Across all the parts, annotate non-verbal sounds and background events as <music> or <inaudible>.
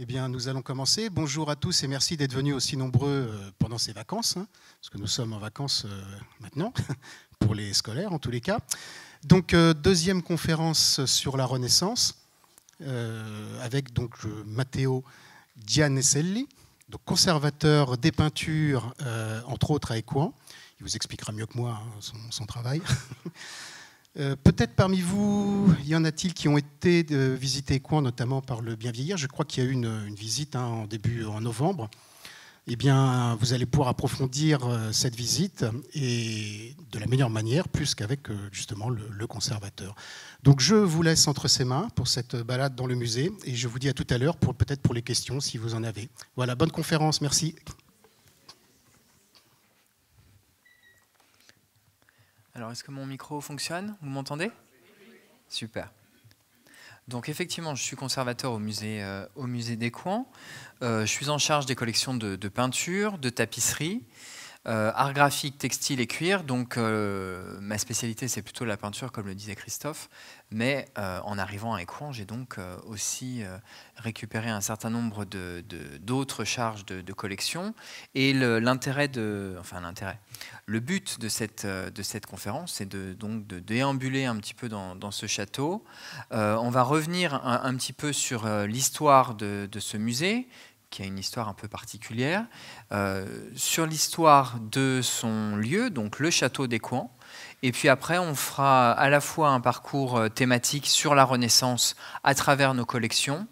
Eh bien, nous allons commencer. Bonjour à tous et merci d'être venus aussi nombreux euh, pendant ces vacances, hein, parce que nous sommes en vacances euh, maintenant, <laughs> pour les scolaires en tous les cas. Donc, euh, deuxième conférence sur la Renaissance, avec donc Matteo Gianeselli, donc conservateur des peintures, entre autres à Écouen. Il vous expliquera mieux que moi hein, son, son, travail. <laughs> Euh, peut-être parmi vous, y en a-t-il qui ont été euh, visités notamment par le Bien Vieillir. Je crois qu'il y a eu une, visite hein, en début en novembre. Eh bien, vous allez pouvoir approfondir euh, cette visite et de la meilleure manière, plus qu'avec justement le, conservateur. Donc, je vous laisse entre ses mains pour cette balade dans le musée et je vous dis à tout à l'heure pour peut-être pour les questions si vous en avez. Voilà, bonne conférence, merci. Alors, est-ce que mon micro fonctionne Vous m'entendez Super. Donc effectivement, je suis conservateur au musée, euh, au musée des Coins. Euh, je suis en charge des collections de, de peinture, de tapisserie. Euh, art graphique, textile et cuir. Donc, euh, ma spécialité, c'est plutôt la peinture, comme le disait Christophe. Mais euh, en arrivant à Écouen, j'ai donc aussi récupéré un certain nombre d'autres de, d'autres charges de, collection. Et l'intérêt de. Enfin, l'intérêt. Le but de cette, de cette conférence, c'est de, donc de déambuler un petit peu dans, ce château. on va revenir un, un petit peu sur l'histoire de ce musée qui a une histoire un peu particulière, euh, sur l'histoire de son lieu, donc le château des Et puis après, on fera à la fois un parcours euh, thématique sur la Renaissance à travers nos collections,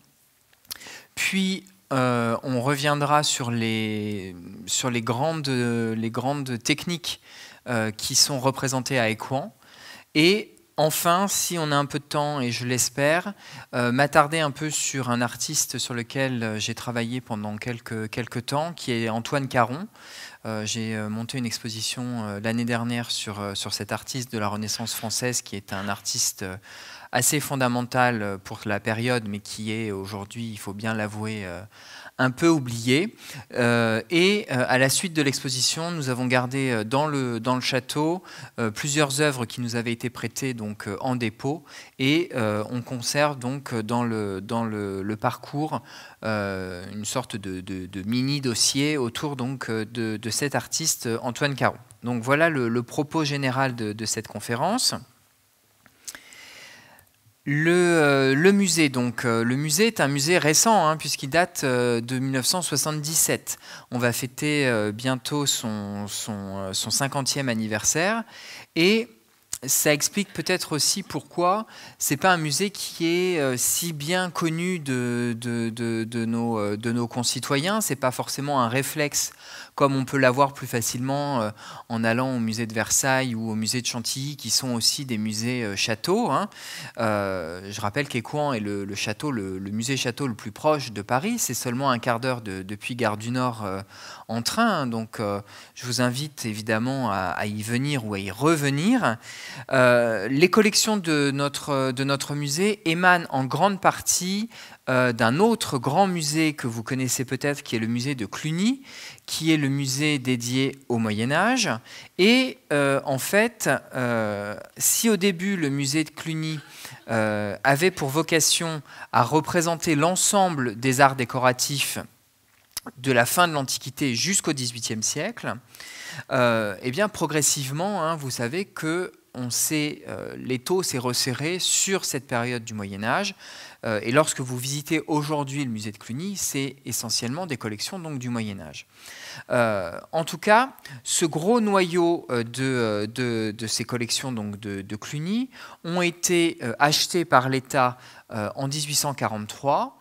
puis euh, on reviendra sur les, sur les, grandes, les grandes techniques qui sont représentées à Écouen. Et enfin, si on a un peu de temps, et je l'espère, euh, m'attarder un peu sur un artiste sur lequel euh, j'ai travaillé pendant quelques, quelques temps, qui est Antoine Caron. Euh, j'ai monté une exposition l'année dernière sur, sur cet artiste de la Renaissance française, qui est un artiste assez fondamental pour la période, mais qui est aujourd'hui, il faut bien l'avouer, un peu oublié. Euh, et euh, à la suite de l'exposition, nous avons gardé euh, dans le, dans le château plusieurs œuvres qui nous avaient été prêtées donc, en dépôt et on conserve donc dans le, dans le, parcours une sorte de, mini dossier autour donc, de, cet artiste Antoine Caron. Donc voilà le, propos général de, de cette conférence. Euh, le, musée, donc, euh, le musée est un musée récent, hein, puisqu'il date euh, de 1977. On va fêter bientôt son, son, 50e anniversaire. Et ça explique peut-être aussi pourquoi c'est pas un musée qui est euh, si bien connu de, de, de, nos, euh, de nos concitoyens. C'est pas forcément un réflexe comme on peut l'avoir plus facilement euh, en allant au musée de Versailles ou au musée de Chantilly, qui sont aussi des musées châteaux. Hein. je rappelle qu'Écouen est le, château, le, musée château le plus proche de Paris. C'est seulement un quart d'heure depuis Gare du Nord en train. Donc, je vous invite évidemment à, à y venir ou à y revenir. Euh, les collections de notre, de notre musée émanent en grande partie euh, d'un autre grand musée que vous connaissez peut-être, qui est le musée de Cluny, qui est le musée dédié au Moyen Âge. Et euh, en fait, si au début le musée de Cluny avait pour vocation à représenter l'ensemble des arts décoratifs de la fin de l'Antiquité jusqu'au XVIIIe siècle, eh bien progressivement, hein, vous savez que on sait, euh, les l'étau s'est resserré sur cette période du Moyen Âge. Euh, et lorsque vous visitez aujourd'hui le musée de Cluny, c'est essentiellement des collections donc, du Moyen Âge. Euh, en tout cas, ce gros noyau de, ces collections donc, de, de, Cluny ont été achetés par l'État en 1843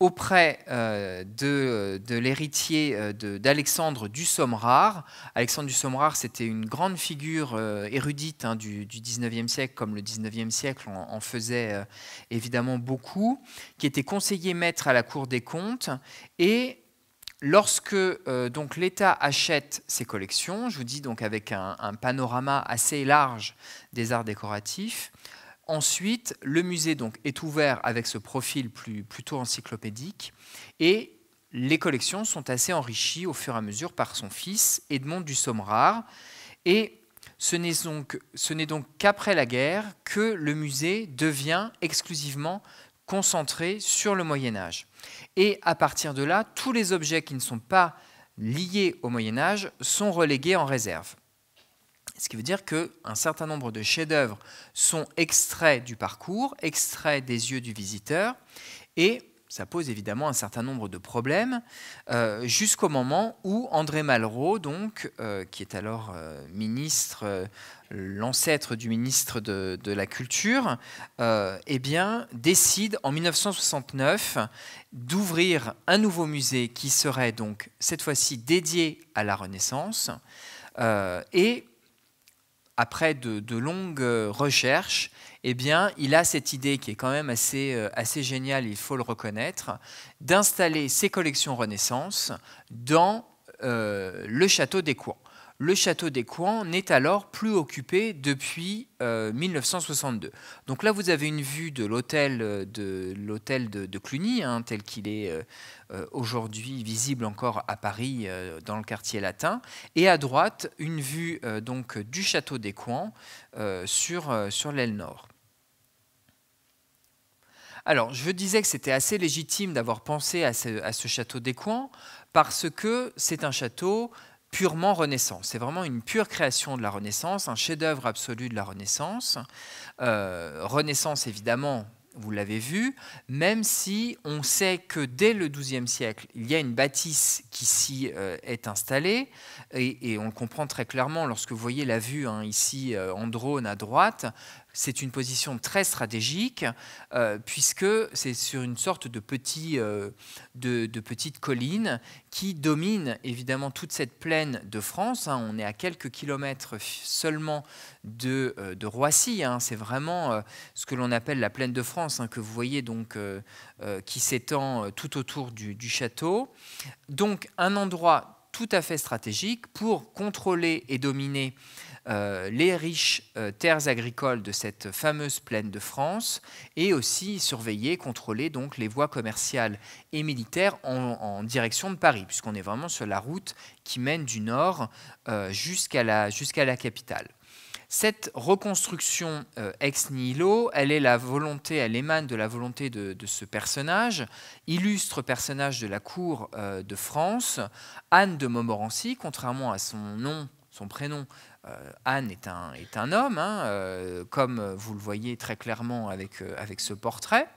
auprès euh, de, l'héritier euh, d'Alexandre du Alexandre du c'était une grande figure euh, érudite hein, du, XIXe 19e siècle, comme le 19e siècle en, faisait évidemment beaucoup, qui était conseiller maître à la Cour des comptes et Lorsque donc l'État achète ses collections, je vous dis donc avec un panorama assez large des arts décoratifs, Ensuite, le musée donc, est ouvert avec ce profil plus, plutôt encyclopédique et les collections sont assez enrichies au fur et à mesure par son fils, Edmond du rare. Et ce n'est donc, donc qu'après la guerre que le musée devient exclusivement concentré sur le Moyen Âge. Et à partir de là, tous les objets qui ne sont pas liés au Moyen Âge sont relégués en réserve. Ce qui veut dire qu'un certain nombre de chefs-d'œuvre sont extraits du parcours, extraits des yeux du visiteur, et ça pose évidemment un certain nombre de problèmes, euh, jusqu'au moment où André Malraux, donc, euh, qui est alors euh, ministre, l'ancêtre du ministre de, la Culture, eh bien, décide en 1969 d'ouvrir un nouveau musée qui serait donc cette fois-ci dédié à la Renaissance. et après de, longues euh, recherches, eh bien, il a cette idée qui est quand même assez, euh, assez géniale, il faut le reconnaître, d'installer ses collections Renaissance dans euh, le château des Cours le château des Coins n'est alors plus occupé depuis 1962. Euh, donc là, vous avez une vue de l'hôtel euh, de, Cluny, hein, tel qu'il est euh, aujourd'hui visible encore à Paris, dans le quartier latin, et à droite, une vue donc, du château des Coins sur, l'aile nord. Alors, je disais que c'était assez légitime d'avoir pensé à ce, à ce château des Coins parce que c'est un château purement Renaissance. C'est vraiment une pure création de la Renaissance, un chef-d'œuvre absolu de la Renaissance. Euh, renaissance, évidemment, vous l'avez vu, même si on sait que dès le XIIe siècle, il y a une bâtisse qui s'y euh, est installée, et, on le comprend très clairement lorsque vous voyez la vue hein, ici euh, en drone à droite, c'est une position très stratégique, euh, puisque c'est sur une sorte euh, de, petite colline qui domine évidemment toute cette plaine de France. Hein. On est à quelques kilomètres seulement de, euh, Roissy. Hein. C'est vraiment ce que l'on appelle la plaine de France, hein, que vous voyez donc qui s'étend tout autour du château. Donc un endroit tout à fait stratégique pour contrôler et dominer euh, les riches euh, terres agricoles de cette fameuse plaine de France et aussi surveiller, contrôler donc les voies commerciales et militaires en, direction de Paris, puisqu'on est vraiment sur la route qui mène du nord euh, jusqu'à la, capitale. Cette reconstruction ex nihilo, elle est la volonté, elle émane de la volonté de, ce personnage, illustre personnage de la cour de France, Anne de Montmorency, contrairement à son nom, son prénom euh, Anne est un, homme, hein, euh, comme vous le voyez très clairement avec, euh, avec ce portrait.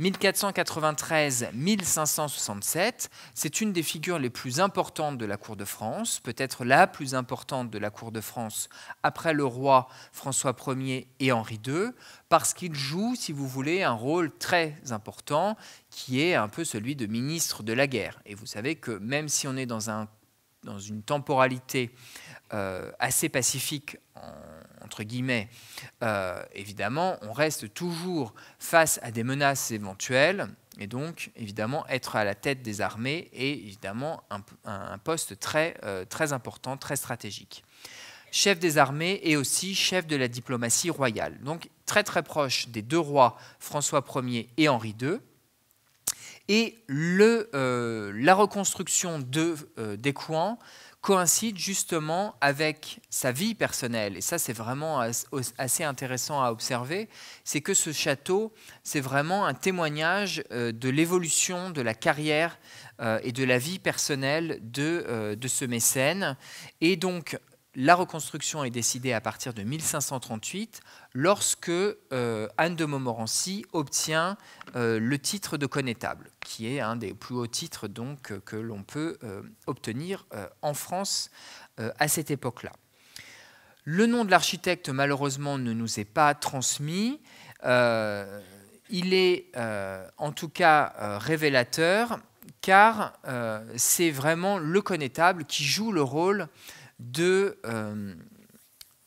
1493-1567, c'est une des figures les plus importantes de la Cour de France, peut-être la plus importante de la Cour de France après le roi François Ier et Henri II, parce qu'il joue, si vous voulez, un rôle très important qui est un peu celui de ministre de la guerre. Et vous savez que même si on est dans, un, dans une temporalité euh, assez pacifique, entre guillemets, euh, évidemment, on reste toujours face à des menaces éventuelles, et donc, évidemment, être à la tête des armées est évidemment un, poste très, euh, très important, très stratégique. Chef des armées et aussi chef de la diplomatie royale. Donc, très très proche des deux rois, François Ier et Henri II. Et le, la reconstruction de, des Couans coïncide justement avec sa vie personnelle. Et ça, c'est vraiment assez intéressant à observer. C'est que ce château, c'est vraiment un témoignage euh, de l'évolution de la carrière euh, et de la vie personnelle de, euh, de ce mécène. Et donc, la reconstruction est décidée à partir de 1538, lorsque euh, Anne de Montmorency obtient euh, le titre de connétable, qui est un des plus hauts titres donc, euh, que l'on peut obtenir en France à cette époque-là. Le nom de l'architecte, malheureusement, ne nous est pas transmis. il est en tout cas révélateur, car c'est vraiment le connétable qui joue le rôle de... Euh,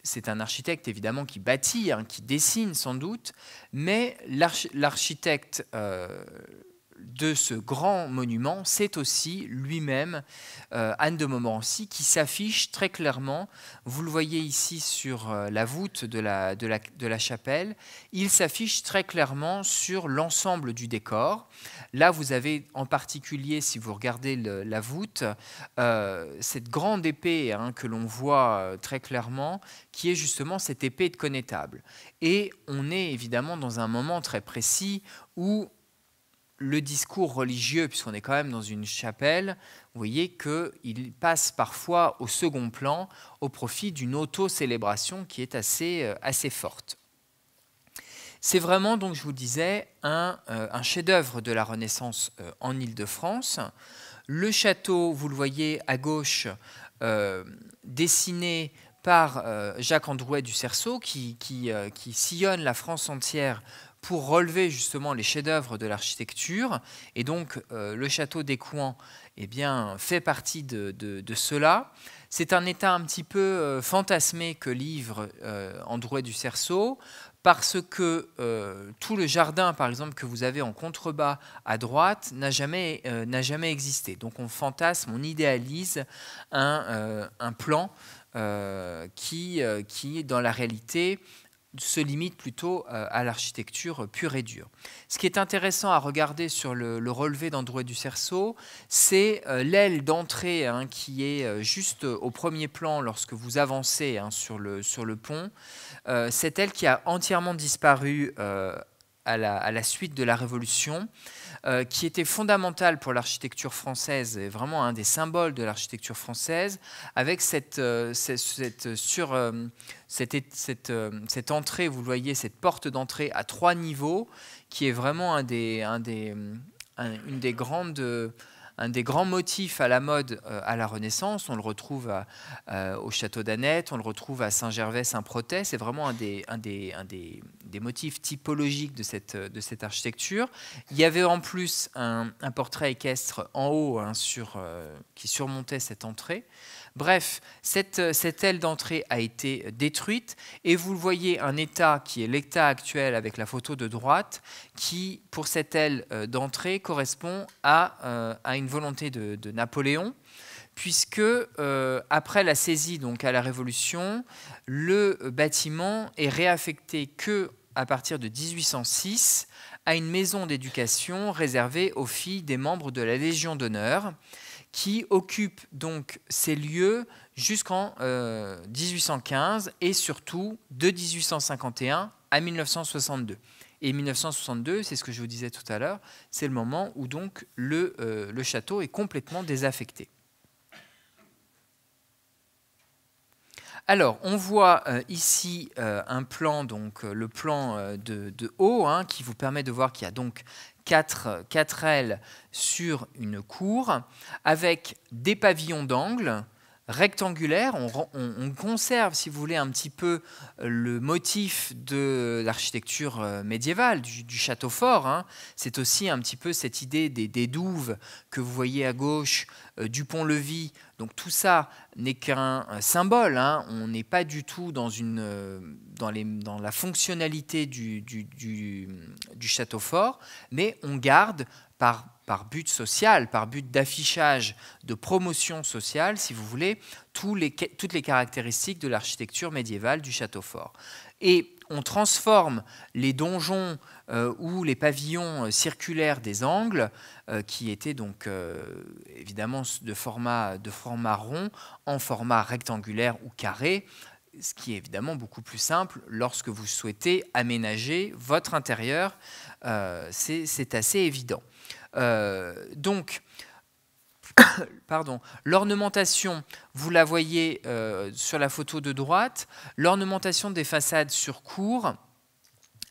c'est un architecte évidemment qui bâtit, hein, qui dessine sans doute, mais l'architecte euh, de ce grand monument, c'est aussi lui-même euh, Anne de Montmorency qui s'affiche très clairement. Vous le voyez ici sur la voûte de la, de la chapelle. Il s'affiche très clairement sur l'ensemble du décor Là, vous avez en particulier, si vous regardez la voûte, euh, cette grande épée hein, que l'on voit euh, très clairement, qui est justement cette épée de connétable. Et on est évidemment dans un moment très précis où le discours religieux, puisqu'on est quand même dans une chapelle, vous voyez qu'il passe parfois au second plan au profit d'une auto-célébration qui est assez, euh, assez forte. C'est vraiment, donc, je vous disais, un, euh, chef-d'œuvre de la Renaissance euh, en ile de france Le château, vous le voyez à gauche, euh, dessiné par Jacques Androuet du Cerceau, qui, sillonne la France entière pour relever justement les chefs-d'œuvre de l'architecture. Et donc, le château des eh bien, fait partie de, cela. C'est un état un petit peu fantasmé que livre Androuet du Cerceau, parce que euh, tout le jardin, par exemple, que vous avez en contrebas à droite n'a jamais, euh, jamais existé. Donc on fantasme, on idéalise un, euh, un plan qui, qui, dans la réalité, se limite plutôt à l'architecture pure et dure. Ce qui est intéressant à regarder sur le, le relevé d'Androuet du Cerceau, c'est l'aile d'entrée hein, qui est juste au premier plan lorsque vous avancez hein, sur, le, sur le pont. Euh, c'est elle qui a entièrement disparu euh, à la, suite de la Révolution, euh, qui était fondamentale pour l'architecture française, et vraiment un des symboles de l'architecture française, avec cette, cette, entrée, vous voyez, cette porte d'entrée à trois niveaux, qui est vraiment un des, une des grandes un des grands motifs à la mode euh, à la Renaissance. On le retrouve euh, au château d'Annette, on le retrouve à Saint-Gervais-Saint-Protais. C'est vraiment un, des, motifs typologiques de cette, architecture. Il y avait en plus un, portrait équestre en haut hein, euh, qui surmontait cette entrée. Bref, euh, cette, aile d'entrée a été détruite et vous voyez un état qui est l'état actuel avec la photo de droite qui, pour cette aile euh, d'entrée, correspond euh, à, une volonté de, Napoléon puisque après la saisie donc à la Révolution, le bâtiment est réaffecté que à partir de 1806 à une maison d'éducation réservée aux filles des membres de la Légion d'honneur qui occupe donc ces lieux jusqu'en 1815 euh, et surtout de 1851 à 1962. Et 1962, c'est ce que je vous disais tout à l'heure, c'est le moment où donc le, euh, le château est complètement désaffecté. Alors, on voit euh, ici un plan, donc le plan de, haut, hein, qui vous permet de voir qu'il y a donc quatre, ailes sur une cour, avec des pavillons d'angle rectangulaire. On, conserve, si vous voulez, un petit peu euh, le motif de l'architecture euh, médiévale, du, château fort. Hein. C'est aussi un petit peu cette idée des, douves que vous voyez à gauche, euh, du pont-levis. Donc tout ça n'est qu'un symbole. Hein. On n'est pas du tout dans, la fonctionnalité du château fort, mais on garde par par but social, par but d'affichage, de promotion sociale, si vous voulez, les, toutes les caractéristiques de l'architecture médiévale du château fort. Et on transforme les donjons euh, ou les pavillons euh, circulaires des angles, euh, qui étaient donc évidemment de format, de format rond, en format rectangulaire ou carré, ce qui est évidemment beaucoup plus simple lorsque vous souhaitez aménager votre intérieur. C'est assez évident. Euh, donc, <coughs> pardon, l'ornementation, vous la voyez euh, sur la photo de droite, l'ornementation des façades sur cours,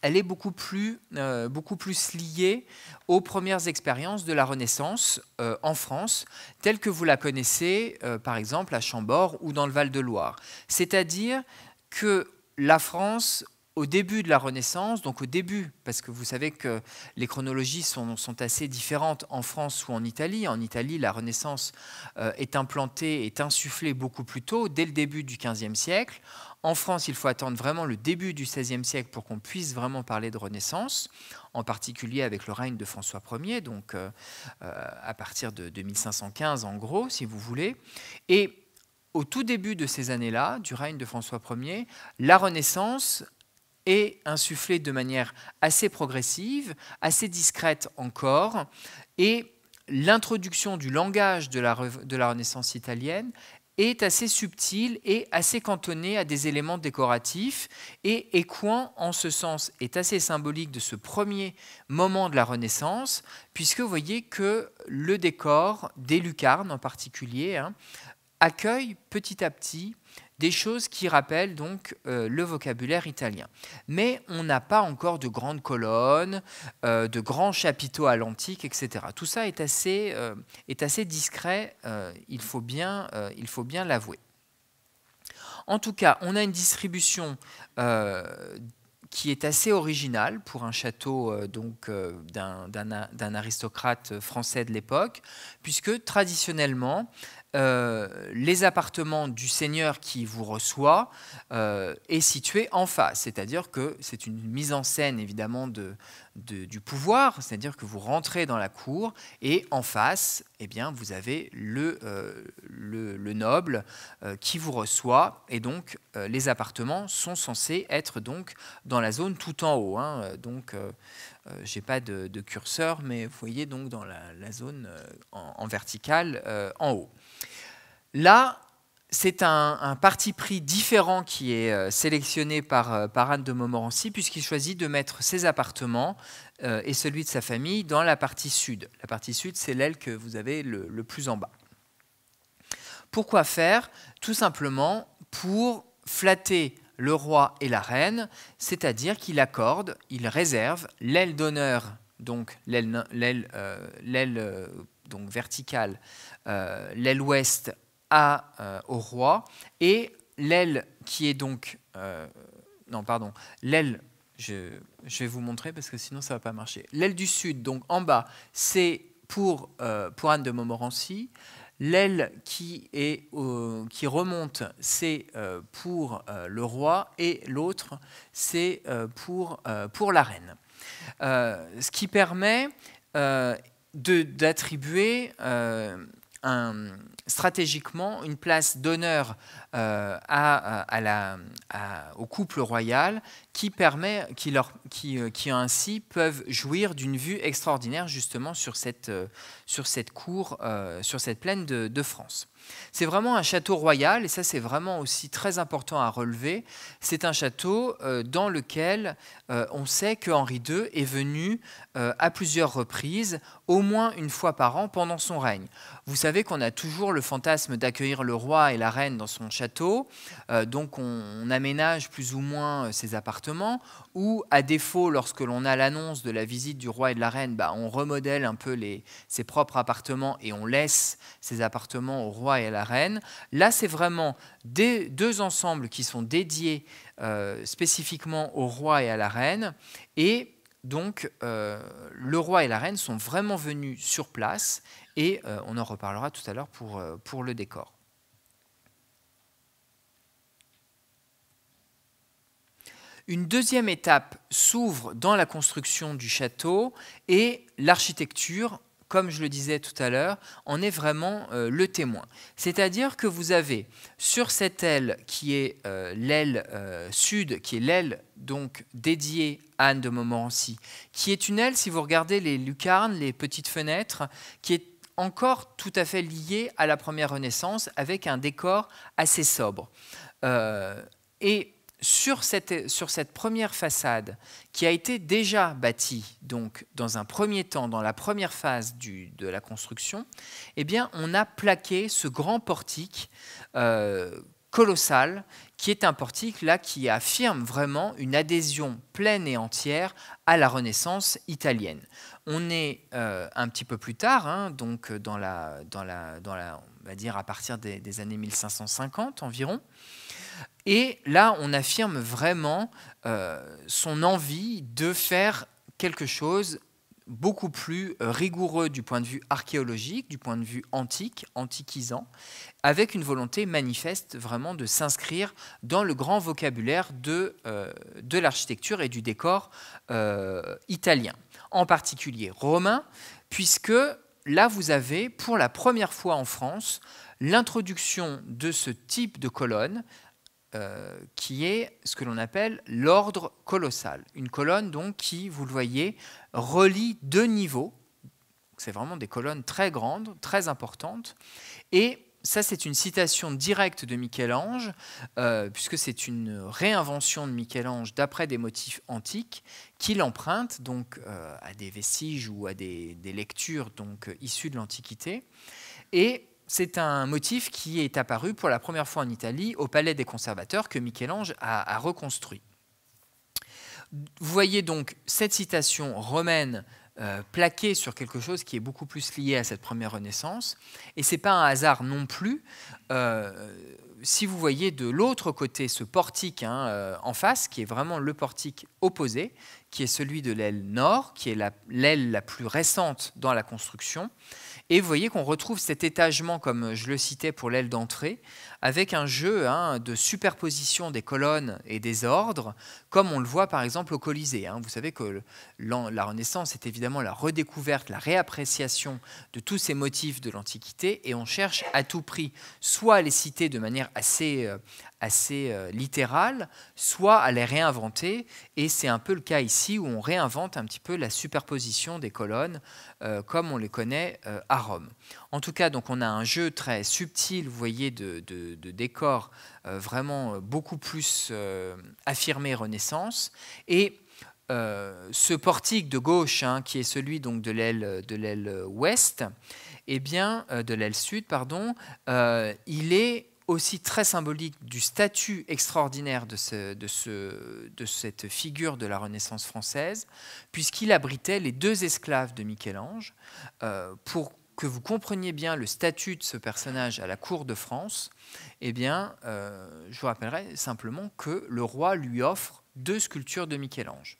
elle est beaucoup plus, euh, beaucoup plus liée aux premières expériences de la Renaissance en France, telles que vous la connaissez, par exemple, à Chambord ou dans le Val-de-Loire. C'est-à-dire que la France au début de la Renaissance, donc au début, parce que vous savez que les chronologies sont, assez différentes en France ou en Italie. En Italie, la Renaissance euh, est implantée, est insufflée beaucoup plus tôt, dès le début du XVe siècle. En France, il faut attendre vraiment le début du XVIe siècle pour qu'on puisse vraiment parler de Renaissance, en particulier avec le règne de François Ier, donc euh, euh, à partir de, de 1515 en gros, si vous voulez. Et au tout début de ces années-là, du règne de François Ier, la Renaissance et insufflé de manière assez progressive, assez discrète encore, et l'introduction du langage de la, Renaissance italienne est assez subtile et assez cantonnée à des éléments décoratifs. Et Écoin, en ce sens, est assez symbolique de ce premier moment de la Renaissance, puisque vous voyez que le décor, des lucarnes en particulier, hein, accueille petit à petit des choses qui rappellent donc euh, le vocabulaire italien. Mais on n'a pas encore de grandes colonnes, euh, de grands chapiteaux à l'antique, etc. Tout ça est assez, euh, est assez discret, il faut bien l'avouer. En tout cas, on a une distribution qui est assez originale pour un château d'un aristocrate français de l'époque, puisque traditionnellement, euh, les appartements du Seigneur qui vous reçoit euh, est situé en face. C'est-à-dire que c'est une mise en scène évidemment de, du pouvoir, c'est-à-dire que vous rentrez dans la cour et en face, eh bien, vous avez le, euh, le, noble qui vous reçoit et donc les appartements sont censés être donc dans la zone tout en haut. Hein, donc j'ai pas de, curseur, mais vous voyez donc dans la, zone en, en verticale en haut. Là, c'est un, parti pris différent qui est euh, sélectionné euh, par, Anne de Montmorency, puisqu'il choisit de mettre ses appartements euh, et celui de sa famille dans la partie sud. La partie sud, c'est l'aile que vous avez le, plus en bas. Pourquoi faire Tout simplement pour flatter le roi et la reine, c'est-à-dire qu'il accorde, il réserve l'aile d'honneur, donc l'aile verticale, l'aile ouest à, euh, au roi, et l'aile qui est donc... Euh, non, pardon, l'aile, je, je, vais vous montrer parce que sinon ça ne va pas marcher. L'aile du sud, donc en bas, c'est pour, euh, pour Anne de Montmorency. L'aile qui, est, qui remonte, c'est pour le roi, et l'autre, c'est pour, pour la reine. ce qui permet d'attribuer un, stratégiquement une place d'honneur euh, à, euh, à au couple royal qui, permet, qui, leur, qui, euh, qui ainsi peuvent jouir d'une vue extraordinaire justement sur cette, sur cette cour, sur cette plaine de, France. C'est vraiment un château royal, et ça c'est vraiment aussi très important à relever. C'est un château dans lequel on sait que Henri II est venu à plusieurs reprises, au moins une fois par an pendant son règne. Vous savez qu'on a toujours le fantasme d'accueillir le roi et la reine dans son château. Euh, donc on, aménage plus ou moins ses euh, appartements, ou à défaut, lorsque l'on a l'annonce de la visite du roi et de la reine, bah, on remodèle un peu les, ses propres appartements et on laisse ses appartements au roi et à la reine. Là, c'est vraiment des, deux ensembles qui sont dédiés euh, spécifiquement au roi et à la reine. Et donc, le roi et la reine sont vraiment venus sur place et euh, on en reparlera tout à l'heure pour, euh, pour le décor. Une deuxième étape s'ouvre dans la construction du château et l'architecture, comme je le disais tout à l'heure, en est vraiment euh, le témoin. C'est-à-dire que vous avez sur cette aile qui est l'aile sud, qui est l'aile donc dédiée à Anne de Montmorency, qui est une aile, si vous regardez les lucarnes, les petites fenêtres, qui est encore tout à fait lié à la première Renaissance, avec un décor assez sobre. Euh, et sur cette, sur cette première façade, qui a été déjà bâtie, donc dans un premier temps, dans la première phase de la construction, eh bien, on a plaqué ce grand portique euh, colossal qui est un portique là qui affirme vraiment une adhésion pleine et entière à la Renaissance italienne. On est euh, un petit peu plus tard, hein, donc euh, dans la, dans la, on va dire à partir des, années 1550 environ. Et là, on affirme vraiment euh, son envie de faire quelque chose beaucoup plus euh, rigoureux du point de vue archéologique, du point de vue antique, antiquisant, avec une volonté manifeste vraiment de s'inscrire dans le grand vocabulaire de, euh, de l'architecture et du décor euh, italien, en particulier romain, puisque là vous avez pour la première fois en France l'introduction de ce type de colonne qui est ce que l'on appelle l'ordre colossal. Une colonne donc qui, vous le voyez, relie deux niveaux. C'est vraiment des colonnes très grandes, très importantes. Et ça, c'est une citation directe de Michel-Ange, euh, puisque c'est une réinvention de Michel-Ange d'après des motifs antiques qu'il emprunte donc euh, à des vestiges ou à des, lectures donc issues de l'Antiquité. Et c'est un motif qui est apparu pour la première fois en Italie au Palais des Conservateurs que Michel-Ange a reconstruit. Vous voyez donc cette citation romaine euh, plaquée sur quelque chose qui est beaucoup plus lié à cette première Renaissance. Et ce n'est pas un hasard non plus. Euh, si vous voyez de l'autre côté ce portique hein, euh, en face, qui est vraiment le portique opposé, qui est celui de l'aile nord, qui est l'aile la, plus récente dans la construction. Et vous voyez qu'on retrouve cet étagement, comme je le citais pour l'aile d'entrée, avec un jeu hein, de superposition des colonnes et des ordres, comme on le voit par exemple au Colisée. Hein. Vous savez que la Renaissance est évidemment la redécouverte, la réappréciation de tous ces motifs de l'Antiquité, et on cherche à tout prix soit à les citer de manière assez, euh, assez euh, littéral, soit à les réinventer. Et c'est un peu le cas ici où on réinvente un petit peu la superposition des colonnes euh, comme on les connaît euh, à Rome. En tout cas, donc on a un jeu très subtil, vous voyez, de, décor décors vraiment beaucoup plus affirmé Renaissance. Et ce portique de gauche, hein, qui est celui donc de l'aile de l'aile ouest, eh bien, de l'aile sud, pardon, il est aussi très symbolique du statut extraordinaire de, ce, de, de cette figure de la Renaissance française, puisqu'il abritait les deux esclaves de Michel-Ange. Euh, pour que vous compreniez bien le statut de ce personnage à la cour de France, eh bien, euh, je vous rappellerai simplement que le roi lui offre deux sculptures de Michel-Ange.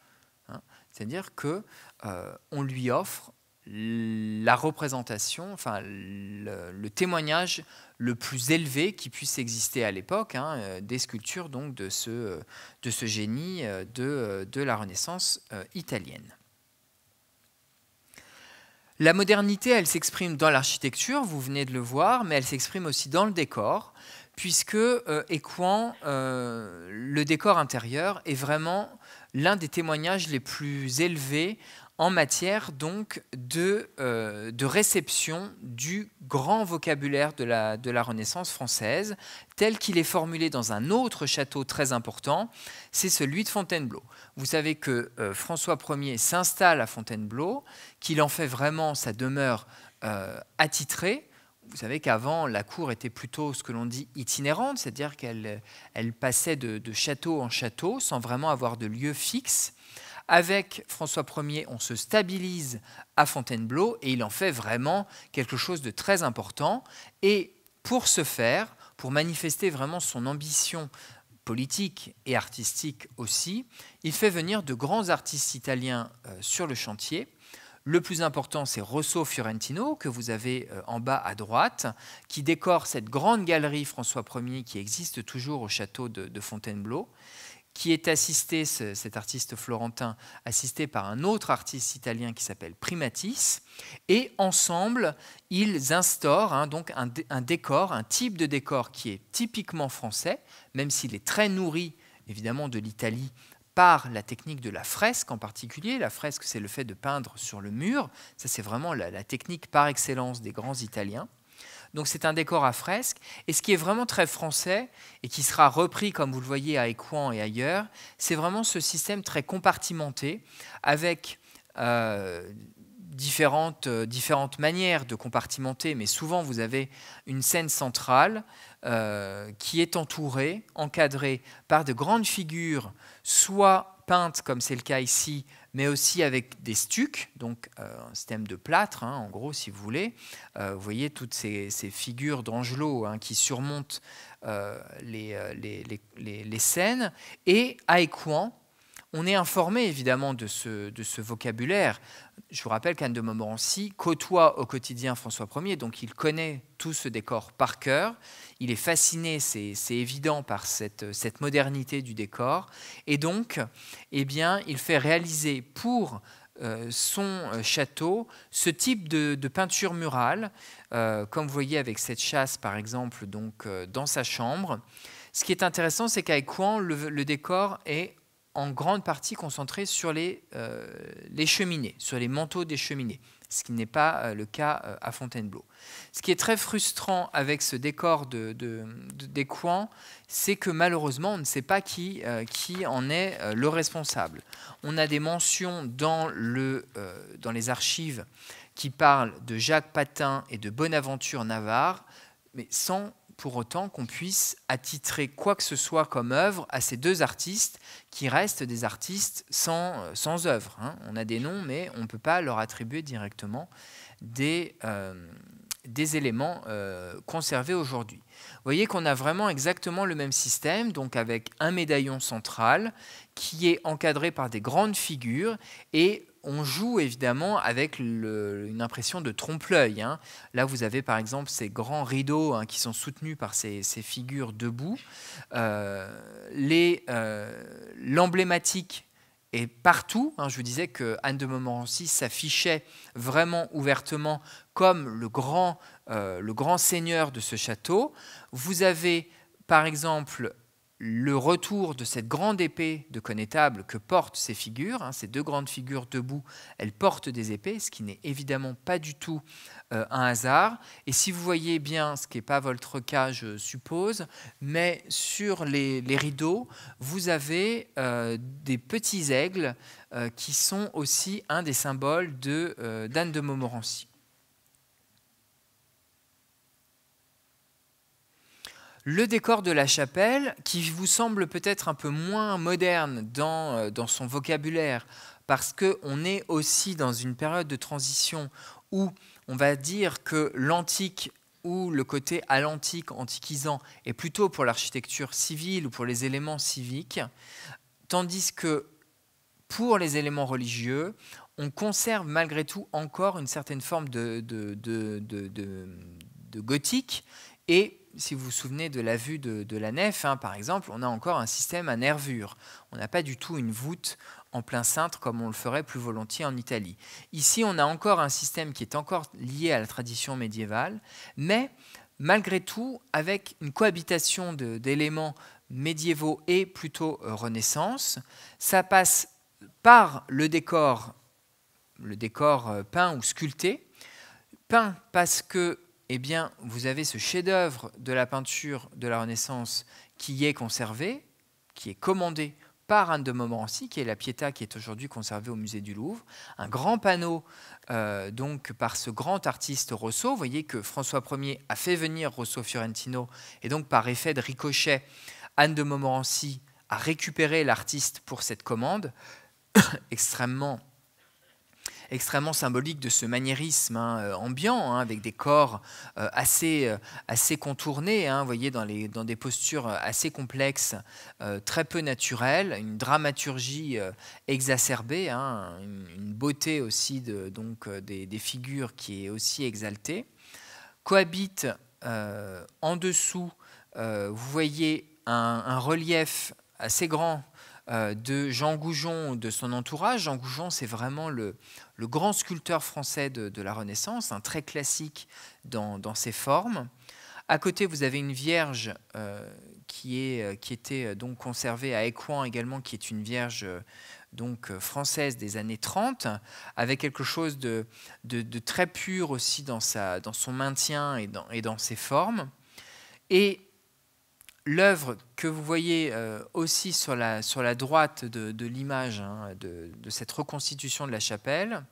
Hein. C'est-à-dire que euh, on lui offre la représentation, enfin le, le témoignage le plus élevé qui puisse exister à l'époque, hein, euh, des sculptures donc de ce, euh, de ce génie euh, de, la Renaissance italienne. La modernité, elle s'exprime dans l'architecture, vous venez de le voir, mais elle s'exprime aussi dans le décor, puisque et le décor intérieur est vraiment l'un des témoignages les plus élevés en matière donc de, euh, de réception du grand vocabulaire de la, de la Renaissance française, tel qu'il est formulé dans un autre château très important, c'est celui de Fontainebleau. Vous savez que euh, François Ier s'installe à Fontainebleau, qu'il en fait vraiment sa demeure euh, attitrée, vous savez qu'avant, la cour était plutôt ce que l'on dit itinérante, c'est-à-dire qu'elle elle passait de, de, château en château sans vraiment avoir de lieu fixe. Avec François Ier, on se stabilise à Fontainebleau et il en fait vraiment quelque chose de très important. Et pour ce faire, pour manifester vraiment son ambition politique et artistique aussi, il fait venir de grands artistes italiens euh, sur le chantier. Le plus important, c'est Rosso Fiorentino, que vous avez euh, en bas à droite, qui décore cette grande galerie François Ier qui existe toujours au château de, de Fontainebleau qui est assisté, cet artiste florentin, assisté par un autre artiste italien qui s'appelle Primatis. Et ensemble, ils instaurent hein, donc un, décor, un type de décor qui est typiquement français, même s'il est très nourri évidemment de l'Italie par la technique de la fresque en particulier. La fresque, c'est le fait de peindre sur le mur. Ça, c'est vraiment la technique par excellence des grands Italiens. Donc c'est un décor à fresque. Et ce qui est vraiment très français et qui sera repris, comme vous le voyez, à Écouen et ailleurs, c'est vraiment ce système très compartimenté avec euh, euh, différentes, manières de compartimenter, mais souvent vous avez une scène centrale euh, qui est entourée, encadrée par de grandes figures, soit peintes, comme c'est le cas ici, mais aussi avec des stucs, donc euh, un système de plâtre, hein, en gros, si vous voulez. Euh, vous voyez toutes ces, figures d'angelot hein, qui surmontent euh, les, scènes. Et à Écouen, on est informé évidemment de ce, de ce vocabulaire. Je vous rappelle qu'Anne de Montmorency côtoie au quotidien François Ier, donc il connaît tout ce décor par cœur. Il est fasciné, c'est évident, par cette, modernité du décor. Et donc, eh bien, il fait réaliser pour euh, son château ce type de, peinture murale, euh, comme vous voyez avec cette chasse, par exemple, donc, euh, dans sa chambre. Ce qui est intéressant, c'est qu'à Écouen, le, décor est en grande partie concentré sur les, cheminées, sur les manteaux des cheminées ce qui n'est pas euh, le cas euh, à Fontainebleau. Ce qui est très frustrant avec ce décor de, des coins, c'est que malheureusement, on ne sait pas qui, euh, qui en est le responsable. On a des mentions dans, le, dans les archives qui parlent de Jacques Patin et de Bonaventure Navarre, mais sans pour autant qu'on puisse attitrer quoi que ce soit comme œuvre à ces deux artistes qui restent des artistes sans, euh, sans œuvre. Hein. On a des noms, mais on ne peut pas leur attribuer directement des, euh, éléments euh, conservés aujourd'hui. Vous voyez qu'on a vraiment exactement le même système, donc avec un médaillon central qui est encadré par des grandes figures et on joue évidemment avec une impression de trompe-l'œil. Hein. Là, vous avez par exemple ces grands rideaux hein, qui sont soutenus par ces, figures debout. Euh, euh, l'emblématique est partout. Hein. Je vous disais que Anne de Montmorency s'affichait vraiment ouvertement comme le grand, euh, le grand seigneur de ce château. Vous avez par exemple le retour de cette grande épée de connétable que portent ces figures, hein, ces deux grandes figures debout, elles portent des épées, ce qui n'est évidemment pas du tout euh, un hasard. Et si vous voyez bien, ce qui n'est pas votre cas, je suppose, mais sur les, rideaux, vous avez euh, des petits aigles euh, qui sont aussi un des symboles de d'Anne de Montmorency. le décor de la chapelle, qui vous semble peut-être un peu moins moderne dans, euh, son vocabulaire, parce qu'on est aussi dans une période de transition où on va dire que l'antique ou le côté à l'antique, antiquisant, est plutôt pour l'architecture civile ou pour les éléments civiques, tandis que pour les éléments religieux, on conserve malgré tout encore une certaine forme de, de gothique et si vous vous souvenez de la vue de, la nef, hein, par exemple, on a encore un système à nervure. On n'a pas du tout une voûte en plein cintre comme on le ferait plus volontiers en Italie. Ici, on a encore un système qui est encore lié à la tradition médiévale, mais malgré tout, avec une cohabitation d'éléments médiévaux et plutôt euh, renaissance, ça passe par le décor, le décor euh, peint ou sculpté, peint parce que eh bien, vous avez ce chef-d'œuvre de la peinture de la Renaissance qui est conservé, qui est commandé par Anne de Montmorency, qui est la Pietà qui est aujourd'hui conservée au musée du Louvre. Un grand panneau euh, donc par ce grand artiste Rousseau. Vous voyez que François Ier a fait venir rousseau Fiorentino et donc par effet de ricochet, Anne de Montmorency a récupéré l'artiste pour cette commande <coughs> extrêmement extrêmement symbolique de ce maniérisme hein, euh, ambiant, hein, avec des corps euh, assez, euh, assez contournés, hein, vous dans, les, dans des postures assez complexes, très peu naturelles, une dramaturgie exacerbée, une, beauté aussi donc, des, figures qui est aussi exaltée. Cohabite en dessous, vous voyez un relief assez grand euh, de Jean Goujon, de son entourage. Jean Goujon, c'est vraiment le, grand sculpteur français de, la Renaissance, un très classique dans, ses formes. À côté, vous avez une Vierge euh, qui, est, euh, qui était donc conservée à Écouen également, qui est une Vierge donc française des années 30, avec quelque chose de, très pur aussi dans, sa, dans son maintien et dans, et dans ses formes. Et L'œuvre que vous voyez euh, aussi sur la, droite de, l'image hein, de, cette reconstitution de la chapelle,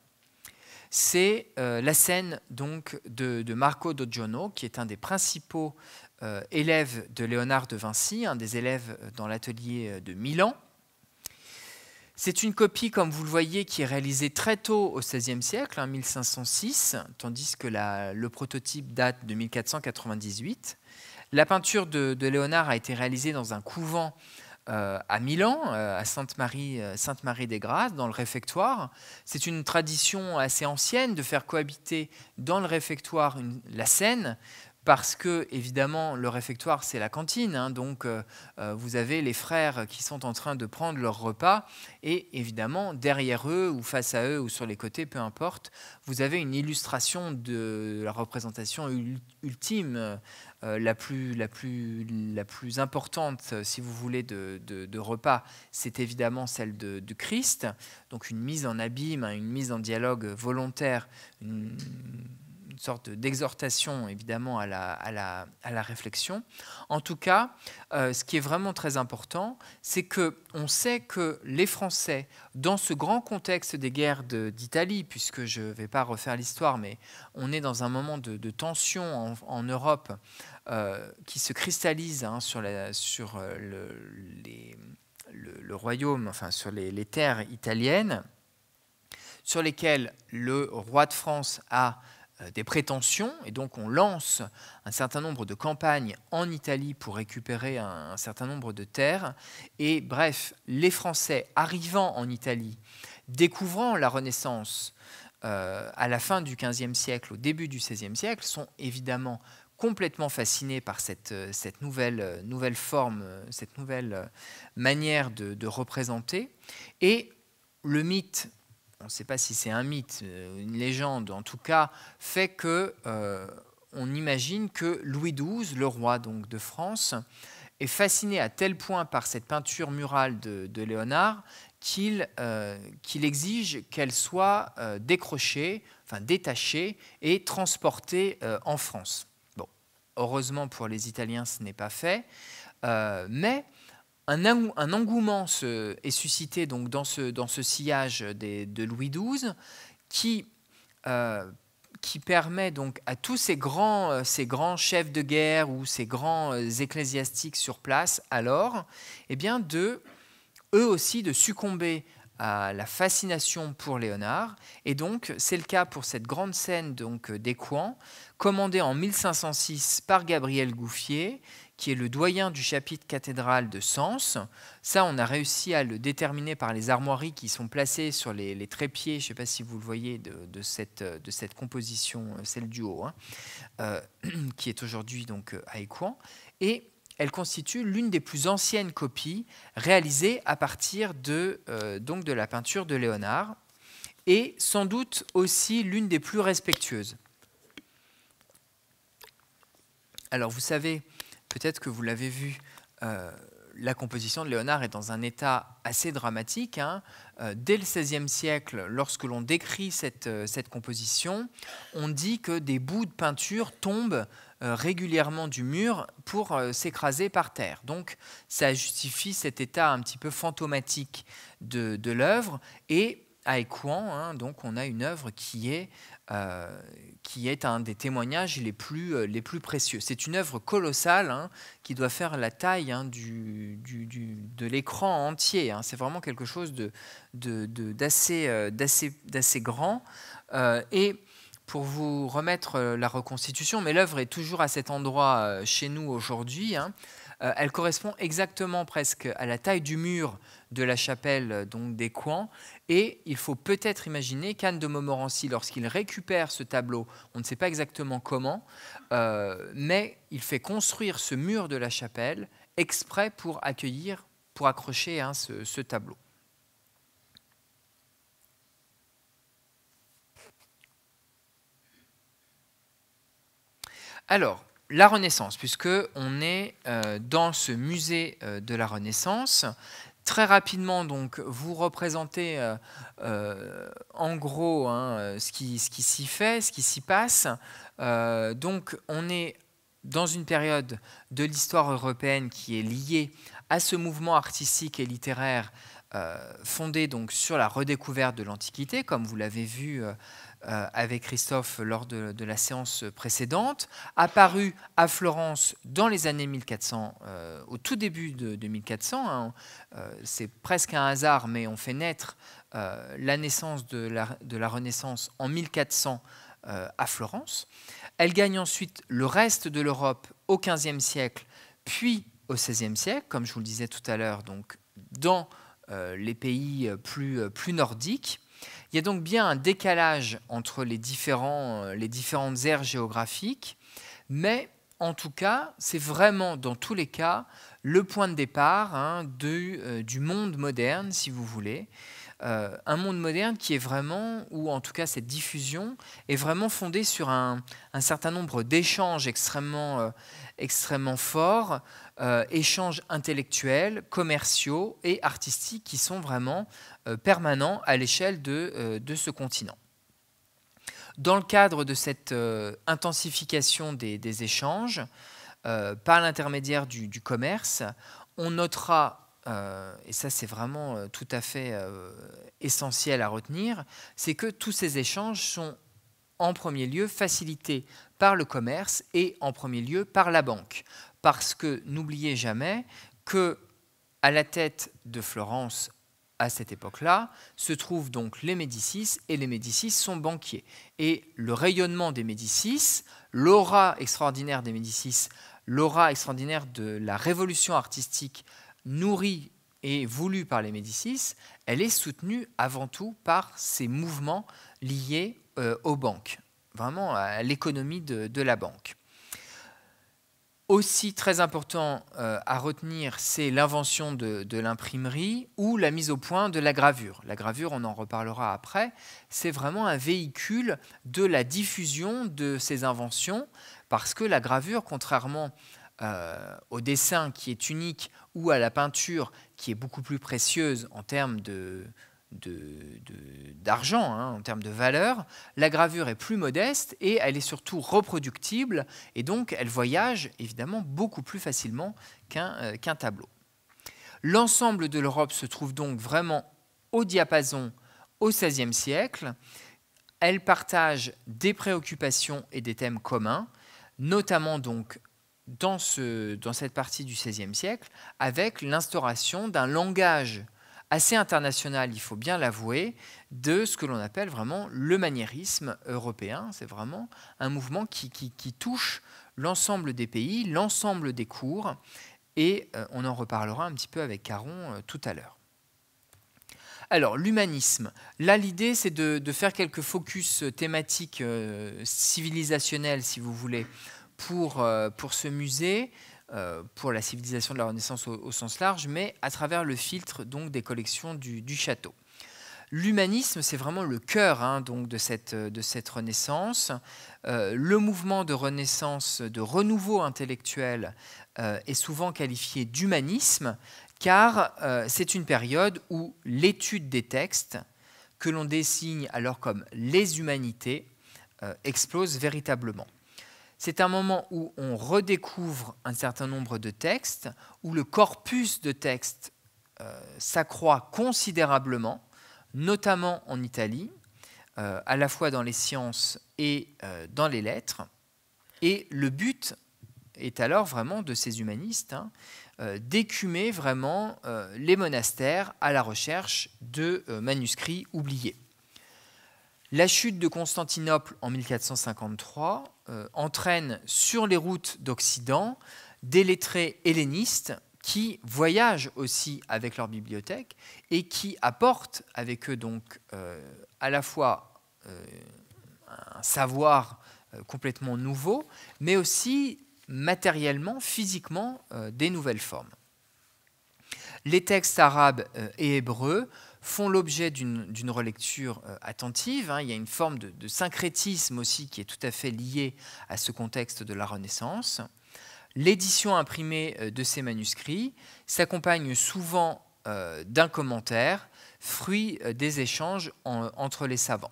c'est euh, la scène donc de, Marco Dogiono, qui est un des principaux euh, élèves de Léonard de Vinci, un des élèves dans l'atelier de Milan. C'est une copie, comme vous le voyez, qui est réalisée très tôt au XVIe siècle, hein, en 1506, tandis que le prototype date de 1498. La peinture de, Léonard a été réalisée dans un couvent euh, à Milan, euh, à Sainte-Marie euh, des Grâces, dans le réfectoire. C'est une tradition assez ancienne de faire cohabiter dans le réfectoire la scène, parce que évidemment le réfectoire c'est la cantine, hein, donc vous avez les frères qui sont en train de prendre leur repas et évidemment derrière eux ou face à eux ou sur les côtés, peu importe, vous avez une illustration de la représentation ultime euh, la, plus, la, plus, la plus importante, euh, si vous voulez, de, repas, c'est évidemment celle de, Christ, donc une mise en abîme, hein, une mise en dialogue volontaire, une sorte d'exhortation évidemment à la, à, la, à la, réflexion. En tout cas, euh, ce qui est vraiment très important, c'est que on sait que les Français, dans ce grand contexte des guerres d'Italie, puisque je ne vais pas refaire l'histoire, mais on est dans un moment de, tension en, Europe euh, qui se cristallise hein, sur, la, sur euh, le, le, royaume, enfin sur les, terres italiennes sur lesquelles le roi de France a euh, des prétentions, et donc on lance un certain nombre de campagnes en Italie pour récupérer un, certain nombre de terres, et bref, les Français arrivant en Italie, découvrant la Renaissance euh, à la fin du XVe siècle, au début du XVIe siècle, sont évidemment complètement fascinés par cette, euh, cette nouvelle, nouvelle, forme, cette nouvelle manière de représenter, et le mythe on ne sait pas si c'est un mythe, euh, une légende en tout cas, fait que euh, on imagine que Louis XII, le roi donc de France, est fasciné à tel point par cette peinture murale de, Léonard euh, qu'il exige qu'elle soit décrochée, enfin détachée et transportée en France. Bon, heureusement pour les Italiens, ce n'est pas fait, mais un, engouement se, est suscité donc dans ce, sillage de Louis XII euh, qui, permet donc à tous euh, ces grands, chefs de guerre ou ces grands euh, ecclésiastiques sur place alors eh bien de, eux aussi de succomber à la fascination pour Léonard. Et donc, c'est le cas pour cette grande scène donc coins commandée en 1506 par Gabriel Gouffier qui est le doyen du chapitre cathédral de Sens. Ça, on a réussi à le déterminer par les armoiries qui sont placées sur les, trépieds, je ne sais pas si vous le voyez, de, cette, de cette, composition, euh, celle du haut, hein, euh, <clears throat> qui est aujourd'hui donc euh, à Écouen. Et elle constitue l'une des plus anciennes copies réalisées à partir de, donc de la peinture de Léonard, et sans doute aussi l'une des plus respectueuses. Alors vous savez Peut-être que vous l'avez vu, euh, la composition de Léonard est dans un état assez dramatique. Hein. Euh, dès le XVIe siècle, lorsque l'on décrit cette, euh, cette, composition, on dit que des bouts de peinture tombent régulièrement du mur pour s'écraser par terre. Donc ça justifie cet état un petit peu fantomatique de, de l'œuvre. Et à Écouen, hein, donc on a une œuvre qui est qui est un des témoignages les plus, euh, les plus précieux. C'est une œuvre colossale hein, qui doit faire la taille hein, du, du, de l'écran entier. Hein. C'est vraiment quelque chose d'assez de, de, euh, grand. Euh, et pour vous remettre la reconstitution, mais l'œuvre est toujours à cet endroit chez nous aujourd'hui, elle correspond exactement presque à la taille du mur de la chapelle euh, donc des Coins. Et il faut peut-être imaginer qu'Anne de Montmorency, lorsqu'il récupère ce tableau, on ne sait pas exactement comment, euh, mais il fait construire ce mur de la chapelle exprès pour accueillir, pour accrocher hein, ce, tableau. Alors, la Renaissance, puisque on est euh, dans ce musée de la Renaissance, Très rapidement, donc, vous représentez euh, euh, en gros hein, ce qui, s'y fait, ce qui s'y passe. Euh, donc, on est dans une période de l'histoire européenne qui est liée à ce mouvement artistique et littéraire fondé donc sur la redécouverte de l'Antiquité, comme vous l'avez vu euh, avec Christophe lors de, la séance précédente, apparue à Florence dans les années 1400, euh, au tout début de, 1400. Hein. Euh, c'est presque un hasard, mais on fait naître la naissance de la, Renaissance en 1400 à Florence. Elle gagne ensuite le reste de l'Europe au XVe siècle, puis au XVIe siècle, comme je vous le disais tout à l'heure, donc dans les pays plus nordiques. Il y a donc bien un décalage entre les, différents, euh, les différentes aires géographiques, mais en tout cas, c'est vraiment dans tous les cas le point de départ hein, de, euh, du monde moderne, si vous voulez. Euh, un monde moderne qui est vraiment, ou en tout cas cette diffusion, est vraiment fondée sur un, certain nombre d'échanges extrêmement forts, échanges intellectuels, commerciaux et artistiques qui sont vraiment euh, permanent à l'échelle euh, de, ce continent. Dans le cadre de cette euh, intensification des, échanges, par l'intermédiaire du, du, commerce, on notera, et ça c'est vraiment tout à fait essentiel à retenir, c'est que tous ces échanges sont en premier lieu facilités par le commerce et en premier lieu par la banque. Parce que n'oubliez jamais que à la tête de Florence à cette époque-là, se trouvent donc les Médicis, et les Médicis sont banquiers. Et le rayonnement des Médicis, l'aura extraordinaire des Médicis, l'aura extraordinaire de la révolution artistique nourrie et voulue par les Médicis, elle est soutenue avant tout par ces mouvements liés euh, aux banques, vraiment à l'économie de la banque. Aussi très important euh, à retenir, c'est l'invention de, l'imprimerie ou la mise au point de la gravure. La gravure, on en reparlera après, c'est vraiment un véhicule de la diffusion de ces inventions, parce que la gravure, contrairement euh, au dessin qui est unique ou à la peinture qui est beaucoup plus précieuse en termes de, d'argent de, hein, en termes de valeur, la gravure est plus modeste et elle est surtout reproductible et donc elle voyage évidemment beaucoup plus facilement qu'un euh, tableau. L'ensemble de l'Europe se trouve donc vraiment au diapason au XVIe siècle. Elle partage des préoccupations et des thèmes communs, notamment donc dans cette partie du XVIe siècle, avec l'instauration d'un langage assez international, il faut bien l'avouer, de ce que l'on appelle vraiment le maniérisme européen. C'est vraiment un mouvement qui, touche l'ensemble des pays, l'ensemble des cours, et euh, on en reparlera un petit peu avec Caron euh, tout à l'heure. Alors, l'humanisme. Là, l'idée, c'est de, faire quelques focus euh, thématiques civilisationnels, si vous voulez, pour, pour ce musée. Euh, pour la civilisation de la Renaissance au, sens large, mais à travers le filtre donc, des collections du, château. L'humanisme, c'est vraiment le cœur hein, donc de cette, de cette renaissance. Euh, le mouvement de renaissance, de renouveau intellectuel, euh, est souvent qualifié d'humanisme, car c'est une période où l'étude des textes, que l'on désigne alors comme les humanités, explose véritablement. C'est un moment où on redécouvre un certain nombre de textes, où le corpus de textes euh, s'accroît considérablement, notamment en Italie, euh, à la fois dans les sciences et euh, dans les lettres. Et le but est alors vraiment de ces humanistes hein, d'écumer vraiment les monastères à la recherche de manuscrits oubliés. La chute de Constantinople en 1453 euh, entraîne sur les routes d'Occident des lettrés hellénistes qui voyagent aussi avec leur bibliothèque et qui apportent avec eux donc euh, à la fois euh, un savoir complètement nouveau, mais aussi matériellement, physiquement, des nouvelles formes. Les textes arabes et hébreux font l'objet d'une relecture euh, attentive. Hein. Il y a une forme de, syncrétisme aussi qui est tout à fait liée à ce contexte de la Renaissance. L'édition imprimée euh, de ces manuscrits s'accompagne souvent euh, d'un commentaire, fruit des échanges entre les savants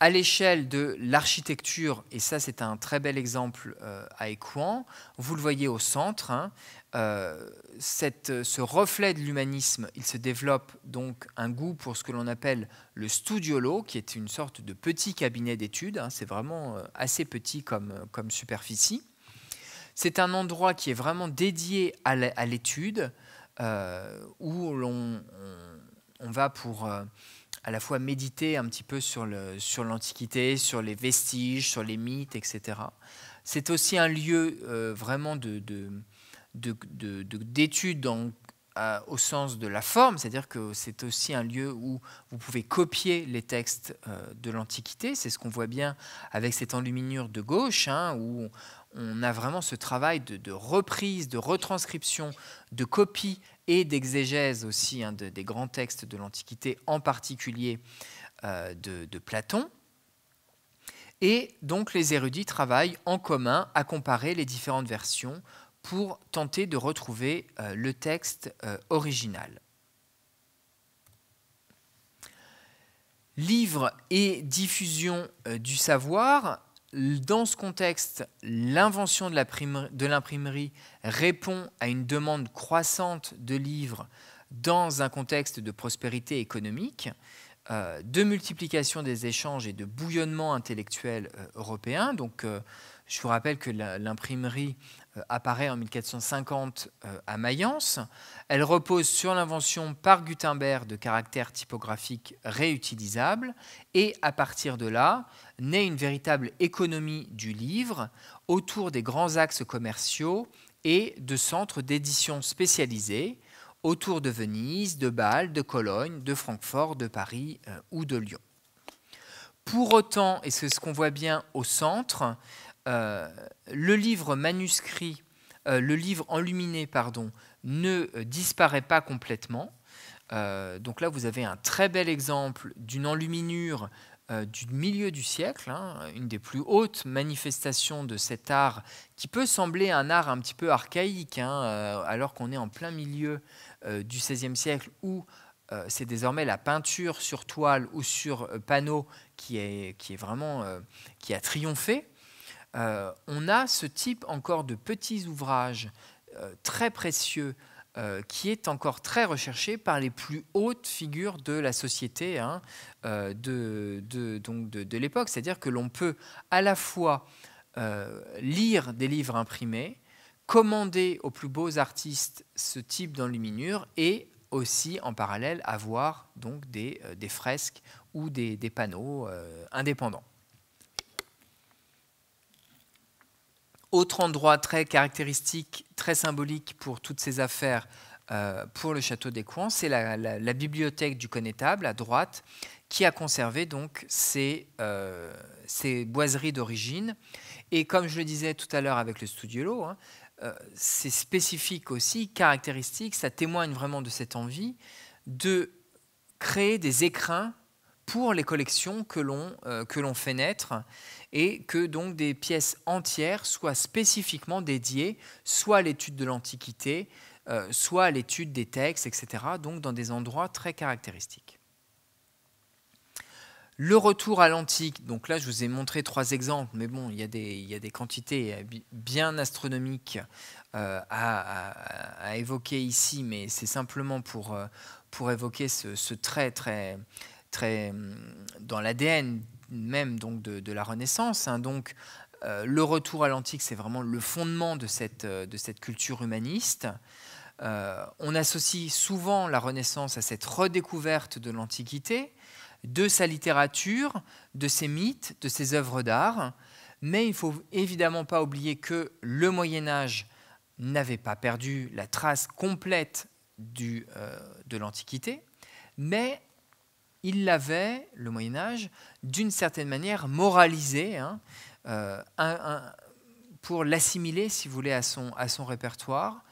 à l'échelle de l'architecture, et ça c'est un très bel exemple euh, à Écouen, vous le voyez au centre, hein, euh, ce reflet de l'humanisme, il se développe donc un goût pour ce que l'on appelle le studiolo, qui est une sorte de petit cabinet d'études, hein, c'est vraiment euh, assez petit comme, superficie. C'est un endroit qui est vraiment dédié à l'étude, où l'on on va pour à la fois méditer un petit peu sur l'Antiquité, sur, sur les vestiges, sur les mythes, etc. C'est aussi un lieu euh, vraiment d'étude de, au sens de la forme, c'est-à-dire que c'est aussi un lieu où vous pouvez copier les textes euh, de l'Antiquité. C'est ce qu'on voit bien avec cette enluminure de gauche, hein, où on, a vraiment ce travail de, de reprise, de retranscription, de copie et d'exégèse aussi hein, des grands textes de l'Antiquité, en particulier euh, de, Platon. Et donc les érudits travaillent en commun à comparer les différentes versions pour tenter de retrouver euh, le texte euh, original. Livre et diffusion du savoir, dans ce contexte, l'invention de l'imprimerie répond à une demande croissante de livres dans un contexte de prospérité économique, euh, de multiplication des échanges et de bouillonnement intellectuel euh, européen. Donc, euh, je vous rappelle que l'imprimerie euh, apparaît en 1450 euh, à Mayence. Elle repose sur l'invention par Gutenberg de caractères typographiques réutilisables et à partir de là naît une véritable économie du livre autour des grands axes commerciaux et de centres d'édition spécialisés autour de Venise, de Bâle, de Cologne, de Francfort, de Paris euh, ou de Lyon. Pour autant, et c'est ce qu'on voit bien au centre, le livre manuscrit, euh, le livre enluminé, pardon, ne euh, disparaît pas complètement. Euh, donc là, vous avez un très bel exemple d'une enluminure du milieu du siècle, hein, une des plus hautes manifestations de cet art qui peut sembler un art un petit peu archaïque, hein, alors qu'on est en plein milieu du XVIe siècle où c'est désormais la peinture sur toile ou sur panneau qui est, qui est vraiment qui a triomphé. Euh, on a ce type encore de petits ouvrages euh, très précieux euh, qui est encore très recherché par les plus hautes figures de la société hein, de, l'époque. C'est-à-dire que l'on peut à la fois lire des livres imprimés, commander aux plus beaux artistes ce type d'enluminure et aussi en parallèle avoir donc des, fresques ou des panneaux indépendants. Autre endroit très caractéristique, très symbolique pour toutes ces affaires euh, pour le château des Coins, c'est la, bibliothèque du connétable à droite, qui a conservé donc euh, ses, boiseries d'origine. Et comme je le disais tout à l'heure avec le studiolo, hein, euh, c'est spécifique aussi, caractéristique, ça témoigne vraiment de cette envie de créer des écrins pour les collections que l'on fait naître et que donc des pièces entières soient spécifiquement dédiées soit à l'étude de l'Antiquité, euh, soit à l'étude des textes, etc., donc dans des endroits très caractéristiques. Le retour à l'antique, donc là je vous ai montré trois exemples, mais bon, il y a des, quantités euh, bien astronomiques euh, à, évoquer ici, mais c'est simplement pour, pour évoquer ce, trait très, très hum, dans l'ADN même donc de, la Renaissance. Hein. donc, euh, le retour à l'antique, c'est vraiment le fondement de cette, euh, de cette culture humaniste. Euh, on associe souvent la Renaissance à cette redécouverte de l'Antiquité, de sa littérature, de ses mythes, de ses œuvres d'art. Mais il ne faut évidemment pas oublier que le Moyen Âge n'avait pas perdu la trace complète du, de l'Antiquité, mais il l'avait, le Moyen Âge, d'une certaine manière moralisé hein, euh, pour l'assimiler, si vous voulez, à son, répertoire.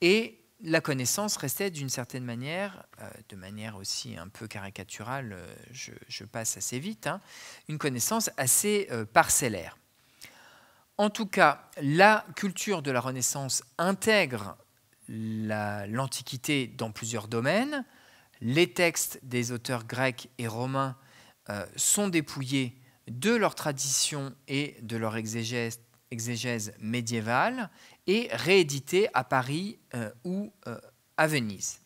Et la connaissance restait d'une certaine manière, euh, de manière aussi un peu caricaturale, euh, je, passe assez vite, hein, une connaissance assez parcellaire. En tout cas, la culture de la Renaissance intègre l'Antiquité dans plusieurs domaines, les textes des auteurs grecs et romains euh, sont dépouillés de leur tradition et de leur exégèse, médiévale et réédités à Paris euh, ou euh, à Venise.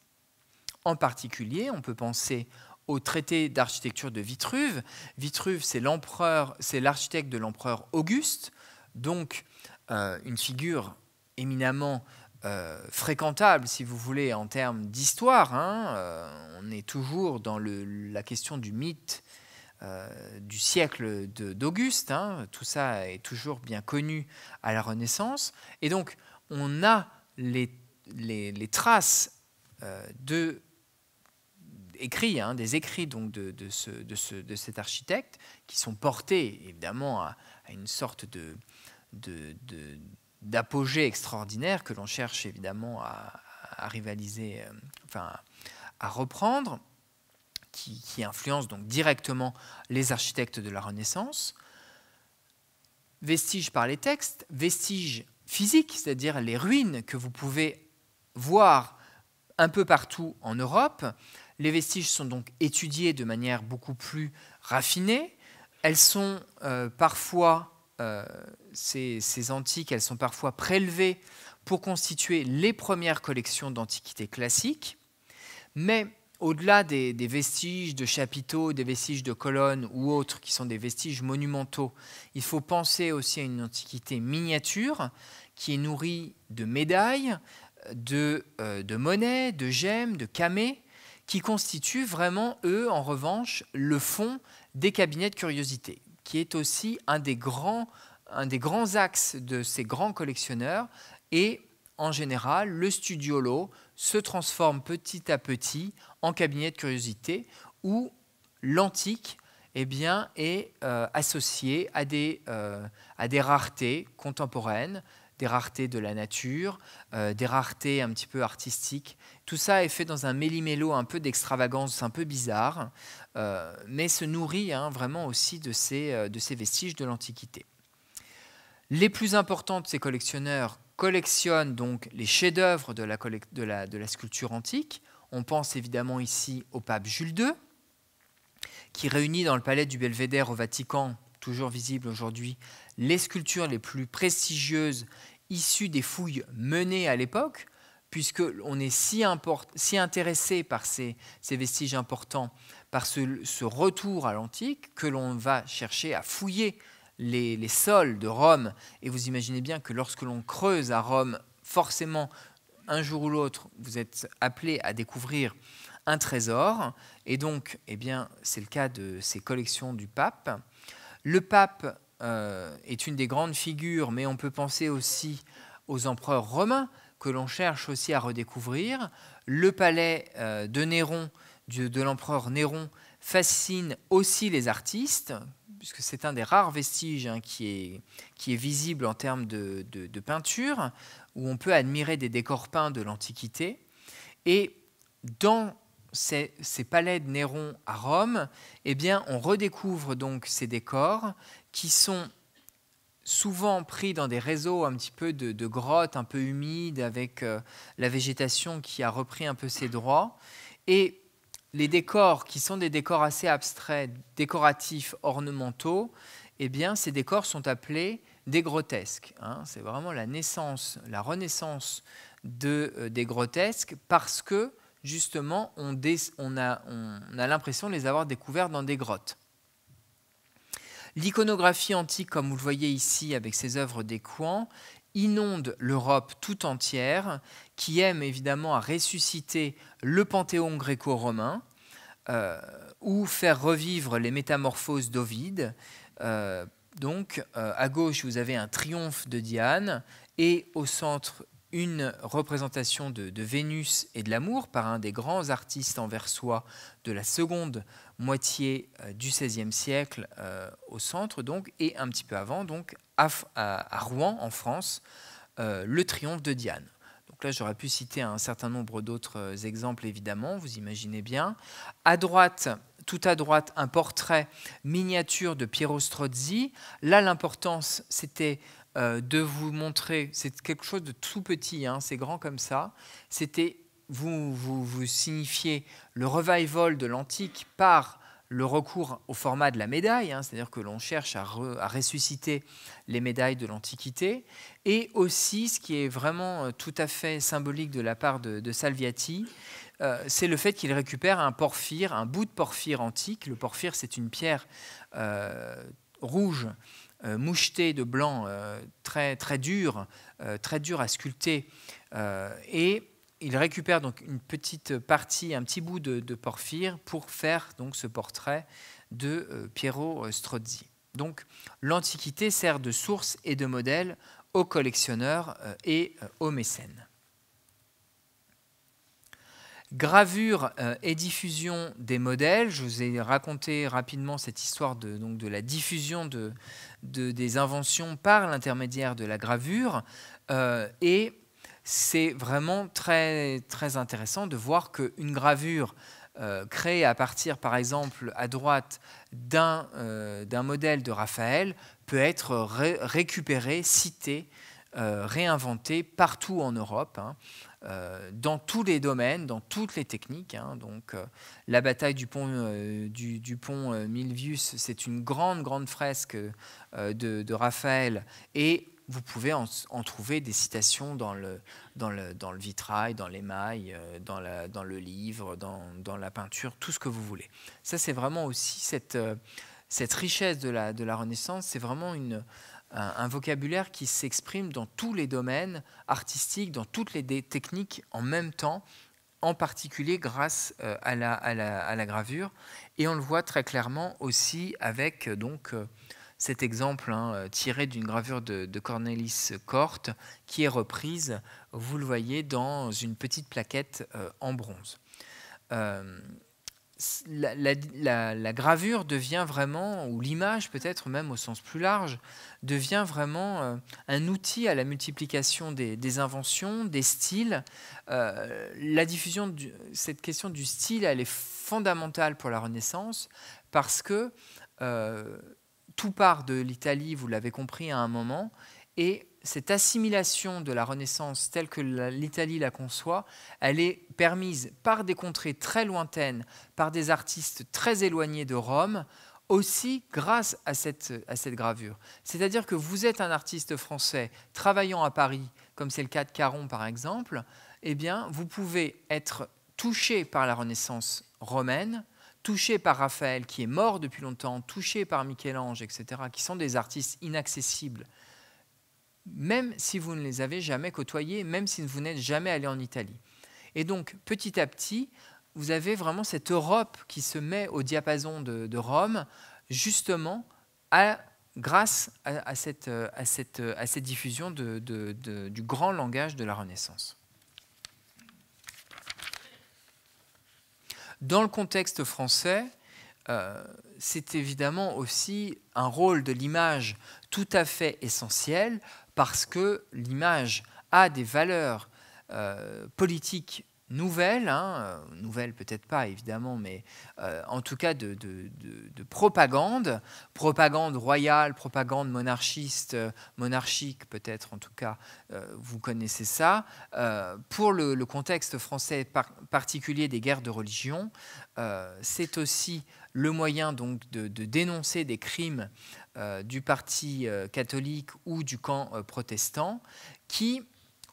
En particulier, on peut penser au traité d'architecture de Vitruve. Vitruve, c'est l'empereur, c'est l'architecte de l'empereur Auguste, donc une figure éminemment euh, fréquentable, si vous voulez, en termes d'histoire. Hein. Euh, on est toujours dans la question du mythe euh, du siècle d'Auguste. Hein. Tout ça est toujours bien connu à la Renaissance. Et donc, on a les, traces de hein, des écrits donc de, cet architecte, qui sont portés évidemment à, une sorte de, d'apogée extraordinaire que l'on cherche évidemment à, rivaliser, euh, enfin à reprendre, qui, influence donc directement les architectes de la Renaissance. Vestiges par les textes, vestiges physiques, c'est-à-dire les ruines que vous pouvez voir un peu partout en Europe. Les vestiges sont donc étudiés de manière beaucoup plus raffinée. Elles sont euh, parfois euh, ces, antiques, elles sont parfois prélevées pour constituer les premières collections d'antiquités classiques. Mais au-delà des, vestiges de chapiteaux, des vestiges de colonnes ou autres qui sont des vestiges monumentaux, il faut penser aussi à une antiquité miniature qui est nourrie de médailles, de, euh, de monnaies, de gemmes, de camées, qui constituent vraiment, eux, en revanche, le fond des cabinets de curiosité, qui est aussi un des grands un des grands axes de ces grands collectionneurs et en général, le studiolo se transforme petit à petit en cabinet de curiosité où l'antique et eh bien, est euh, associé à des, euh, à des raretés contemporaines, des raretés de la nature, euh, des raretés un petit peu artistiques. Tout ça est fait dans un méli un peu d'extravagance, un peu bizarre, mais se nourrit hein, vraiment aussi de ces, de ces vestiges de l'Antiquité. Les plus importants de ces collectionneurs collectionnent donc les chefs-d'œuvre de, la, sculpture antique. On pense évidemment ici au pape Jules II, qui réunit dans le palais du Belvédère au Vatican, toujours visible aujourd'hui, les sculptures les plus prestigieuses issues des fouilles menées à l'époque, puisque est si, intéressé par ces, vestiges importants, par ce retour à l'antique, que l'on va chercher à fouiller les, sols de Rome. Et vous imaginez bien que lorsque l'on creuse à Rome, forcément, un jour ou l'autre, vous êtes appelé à découvrir un trésor. Et donc, eh bien, c'est le cas de ces collections du pape. Le pape euh, est une des grandes figures, mais on peut penser aussi aux empereurs romains que l'on cherche aussi à redécouvrir. Le palais euh, de Néron, de l'empereur Néron, fascine aussi les artistes puisque c'est un des rares vestiges hein, qui, est, visible en termes de, peinture, où on peut admirer des décors peints de l'Antiquité. Et dans ces, palais de Néron à Rome, eh bien, on redécouvre donc ces décors qui sont souvent pris dans des réseaux un petit peu de, grottes un peu humides avec euh, la végétation qui a repris un peu ses droits. Et les décors qui sont des décors assez abstraits, décoratifs, ornementaux, eh bien, ces décors sont appelés des grotesques. Hein. C'est vraiment la naissance, la renaissance de, euh, des grotesques parce que justement, on, a, on a l'impression de les avoir découverts dans des grottes. L'iconographie antique, comme vous le voyez ici avec ses œuvres des coins, inonde l'Europe tout entière, qui aime évidemment à ressusciter le panthéon gréco-romain euh, ou faire revivre les métamorphoses d'Ovide. Euh, donc, euh, à gauche, vous avez un triomphe de Diane et au centre, une représentation de, Vénus et de l'amour par un des grands artistes anversois de la seconde moitié du XVIe siècle au centre, donc, et un petit peu avant, donc, à, Rouen, en France, euh, le triomphe de Diane. Donc là, j'aurais pu citer un certain nombre d'autres euh, exemples, évidemment, vous imaginez bien. À droite, tout à droite, un portrait miniature de Piero Strozzi. Là, l'importance, c'était euh, de vous montrer, c'est quelque chose de tout petit, hein, c'est grand comme ça, c'était vous, vous, vous signifiez le revival de l'antique par le recours au format de la médaille, hein, c'est-à-dire que l'on cherche à, ressusciter les médailles de l'Antiquité, et aussi ce qui est vraiment euh, tout à fait symbolique de la part de, Salviati, euh, c'est le fait qu'il récupère un porphyre, un bout de porphyre antique. Le porphyre, c'est une pierre euh, rouge mouchetée de blanc, très, très dure, très dure à sculpter, et il récupère donc une petite partie, un petit bout de, Porphyre pour faire donc ce portrait de euh, Piero Strozzi. Donc l'Antiquité sert de source et de modèle aux collectionneurs euh, et euh, aux mécènes. Gravure et diffusion des modèles. Je vous ai raconté rapidement cette histoire de, donc de la diffusion de, des inventions par l'intermédiaire de la gravure. et c'est vraiment très, très intéressant de voir qu'une gravure euh, créée à partir, par exemple, à droite d'un euh, modèle de Raphaël peut être récupérée, citée, euh, réinventée partout en Europe. Hein, euh, dans tous les domaines, dans toutes les techniques. Hein. donc, la bataille du pont, du, pont Milvius, c'est une grande, grande fresque de, de Raphaël. Et vous pouvez en, trouver des citations dans le, dans dans le vitrail, dans l'émail, euh, dans, la, dans le livre, dans, la peinture, tout ce que vous voulez. Ça, c'est vraiment aussi cette, euh, cette richesse de la, de la Renaissance, c'est vraiment une, un, vocabulaire qui s'exprime dans tous les domaines artistiques, dans toutes les techniques en même temps, en particulier grâce euh, à la, à la, à la gravure. Et on le voit très clairement aussi avec donc cet exemple hein, euh, tiré d'une gravure de, Cornelis Kort qui est reprise, vous le voyez, dans une petite plaquette euh, en bronze. Euh, la, gravure devient vraiment, ou l'image peut-être même au sens plus large, devient vraiment un outil à la multiplication des, inventions, des styles. la diffusion, de cette question du style, elle est fondamentale pour la Renaissance parce que tout part de l'Italie, vous l'avez compris à un moment, et cette assimilation de la Renaissance telle que l'Italie la conçoit, elle est permise par des contrées très lointaines, par des artistes très éloignés de Rome, aussi grâce à cette, à cette gravure. C'est-à-dire que vous êtes un artiste français travaillant à Paris, comme c'est le cas de Caron par exemple, eh bien, vous pouvez être touché par la Renaissance romaine, touchés par Raphaël, qui est mort depuis longtemps, touchés par Michel-Ange, etc., qui sont des artistes inaccessibles, même si vous ne les avez jamais côtoyés, même si vous n'êtes jamais allé en Italie. Et donc, petit à petit, vous avez vraiment cette Europe qui se met au diapason de, Rome, justement grâce à, cette, diffusion du grand langage de la Renaissance. Dans le contexte français, euh, c'est évidemment aussi un rôle de l'image tout à fait essentiel parce que l'image a des valeurs euh, politiques nouvelle, hein, euh, nouvelle peut-être pas évidemment, mais euh, en tout cas de, propagande, propagande royale, propagande monarchiste, euh, monarchique peut-être en tout cas, vous connaissez ça, pour le, contexte français particulier des guerres de religion, c'est aussi le moyen donc de, dénoncer des crimes du parti catholique ou du camp protestant qui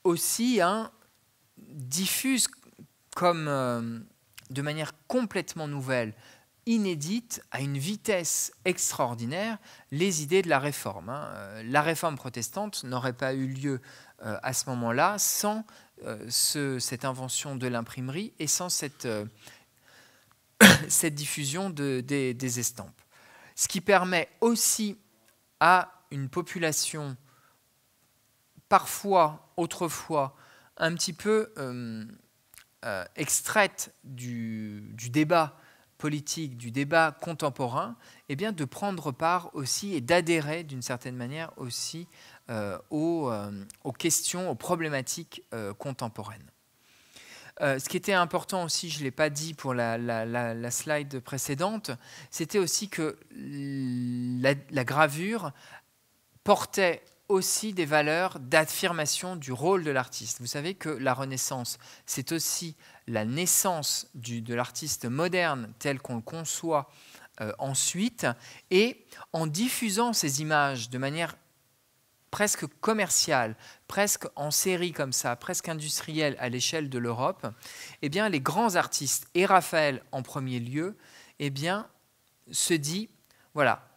aussi hein, diffuse comme euh, de manière complètement nouvelle, inédite, à une vitesse extraordinaire, les idées de la réforme. Hein. Euh, la réforme protestante n'aurait pas eu lieu euh, à ce moment-là sans cette invention de l'imprimerie et sans cette, <coughs> diffusion des, estampes. Ce qui permet aussi à une population parfois, autrefois, un petit peu euh, extraite du, débat politique, du débat contemporain, et eh bien, de prendre part aussi et d'adhérer d'une certaine manière aussi euh, euh, aux, questions, aux problématiques contemporaines. ce qui était important aussi, je ne l'ai pas dit pour la slide précédente, c'était aussi que la, gravure portait aussi des valeurs d'affirmation du rôle de l'artiste. Vous savez que la Renaissance, c'est aussi la naissance du, de l'artiste moderne tel qu'on le conçoit euh, ensuite, et en diffusant ces images de manière presque commerciale, presque en série comme ça, presque industrielle à l'échelle de l'Europe, eh bien les grands artistes et Raphaël en premier lieu, eh bien se dit voilà,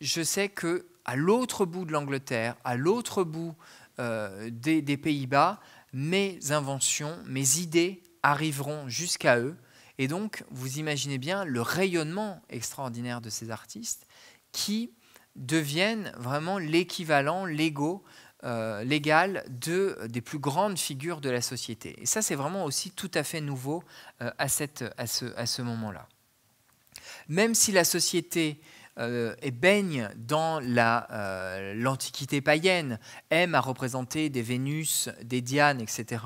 je sais que à l'autre bout de l'Angleterre, à l'autre bout euh, des, Pays-Bas, mes inventions, mes idées arriveront jusqu'à eux. Et donc, vous imaginez bien le rayonnement extraordinaire de ces artistes qui deviennent vraiment l'équivalent, l'ego, euh, légal de, des plus grandes figures de la société. Et ça, c'est vraiment aussi tout à fait nouveau euh, à, cette, à à ce moment-là. Même si la société euh, et baigne dans l'Antiquité la, euh, l'Antiquité païenne, aime à représenter des Vénus, des Dianes, etc.,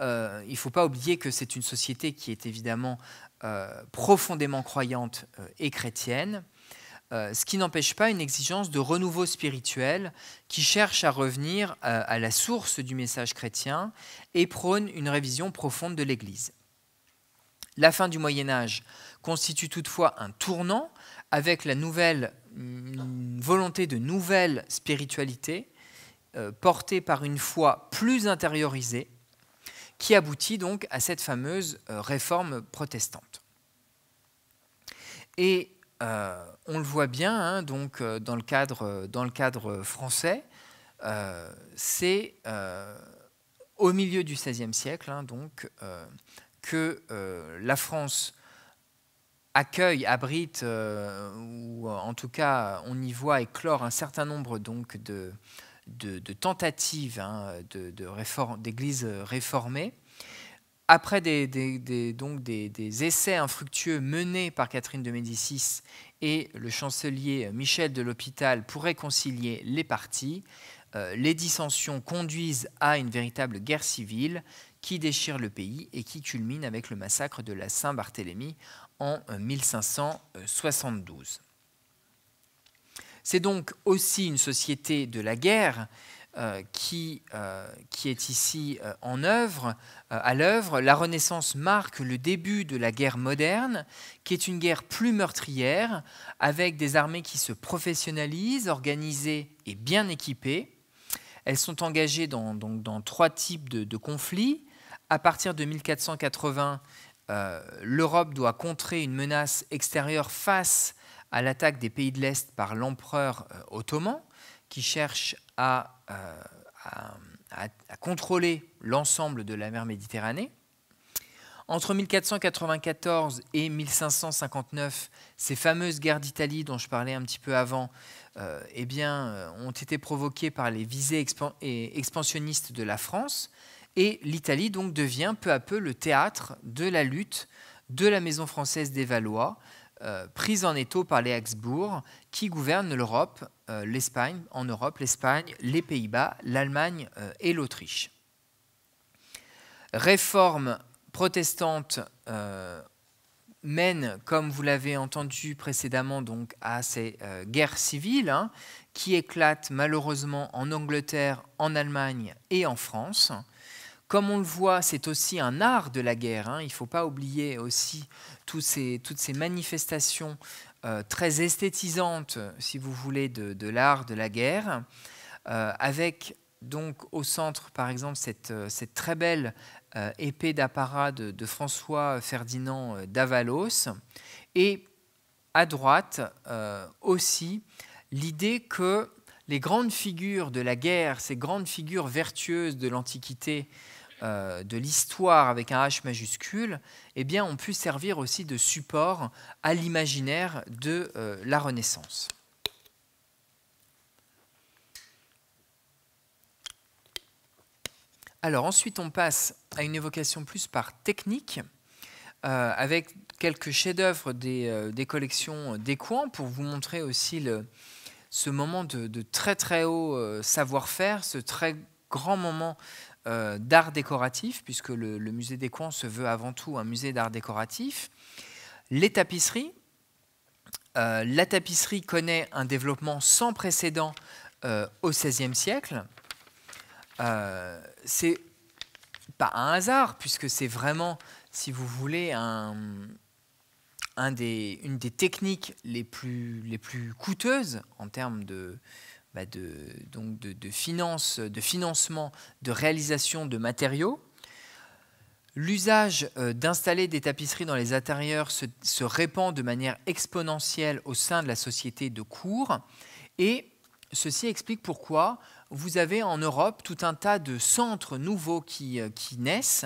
euh, il ne faut pas oublier que c'est une société qui est évidemment profondément croyante et chrétienne, ce qui n'empêche pas une exigence de renouveau spirituel qui cherche à revenir à la source du message chrétien et prône une révision profonde de l'Église. La fin du Moyen Âge constitue toutefois un tournant avec la nouvelle mm, volonté de nouvelle spiritualité euh, portée par une foi plus intériorisée qui aboutit donc à cette fameuse euh, réforme protestante. Et euh, on le voit bien hein, donc dans le cadre, dans le cadre français, c'est au milieu du XVIe siècle hein, donc, que la France accueille, abrite, euh, ou euh, en tout cas on y voit éclore un certain nombre donc de, de, tentatives hein, d'églises réformées. Après des, donc des, essais infructueux menés par Catherine de Médicis et le chancelier Michel de l'Hôpital pour réconcilier les partis, euh, les dissensions conduisent à une véritable guerre civile qui déchire le pays et qui culmine avec le massacre de la Saint-Barthélemy en 1572. C'est donc aussi une société de la guerre euh, qui, euh, qui, est ici euh, en œuvre, à l'œuvre. La Renaissance marque le début de la guerre moderne, qui est une guerre plus meurtrière, avec des armées qui se professionnalisent, organisées et bien équipées. Elles sont engagées dans, trois types de, de conflits. À partir de 1480, euh, l'Europe doit contrer une menace extérieure face à l'attaque des pays de l'Est par l'empereur euh, ottoman, qui cherche euh, à, contrôler l'ensemble de la mer Méditerranée. Entre 1494 et 1559, ces fameuses guerres d'Italie dont je parlais un petit peu avant eh ont été provoquées par les visées expansionnistes de la France, et l'Italie donc devient peu à peu le théâtre de la lutte de la maison française des Valois, euh, prise en étau par les Habsbourg, qui gouvernent l'Europe, euh, l'Espagne, en Europe, l'Espagne, les Pays-Bas, l'Allemagne euh, et l'Autriche. Réforme protestante mène, comme vous l'avez entendu précédemment, donc à ces guerres civiles hein, qui éclatent malheureusement en Angleterre, en Allemagne et en France. Comme on le voit, c'est aussi un art de la guerre. Hein. Il ne faut pas oublier aussi toutes ces, manifestations euh, très esthétisantes, si vous voulez, de, l'art de la guerre, euh, avec donc au centre, par exemple, cette, euh, très belle épée d'apparat de, François Ferdinand d'Avalos, et à droite aussi l'idée que les grandes figures de la guerre, ces grandes figures vertueuses de l'Antiquité, euh, de l'histoire avec un H majuscule, eh bien, ont pu servir aussi de support à l'imaginaire de euh, la Renaissance. Alors ensuite, on passe à une évocation plus par technique, euh, avec quelques chefs-d'œuvre des, collections des, coins, pour vous montrer aussi ce moment de, de, très très haut savoir-faire, ce très grand moment euh, d'art décoratif, puisque le, musée des coins se veut avant tout un musée d'art décoratif, les tapisseries. Euh, la tapisserie connaît un développement sans précédent euh, au XVIe siècle. c'est pas un hasard, puisque c'est vraiment, si vous voulez, un, une des techniques les plus, les plus coûteuses en termes de, bah, de, donc de, finance, de financement, de réalisation de matériaux. L'usage euh, d'installer des tapisseries dans les intérieurs se, se, répand de manière exponentielle au sein de la société de cours et ceci explique pourquoi vous avez en Europe tout un tas de centres nouveaux qui, euh, qui naissent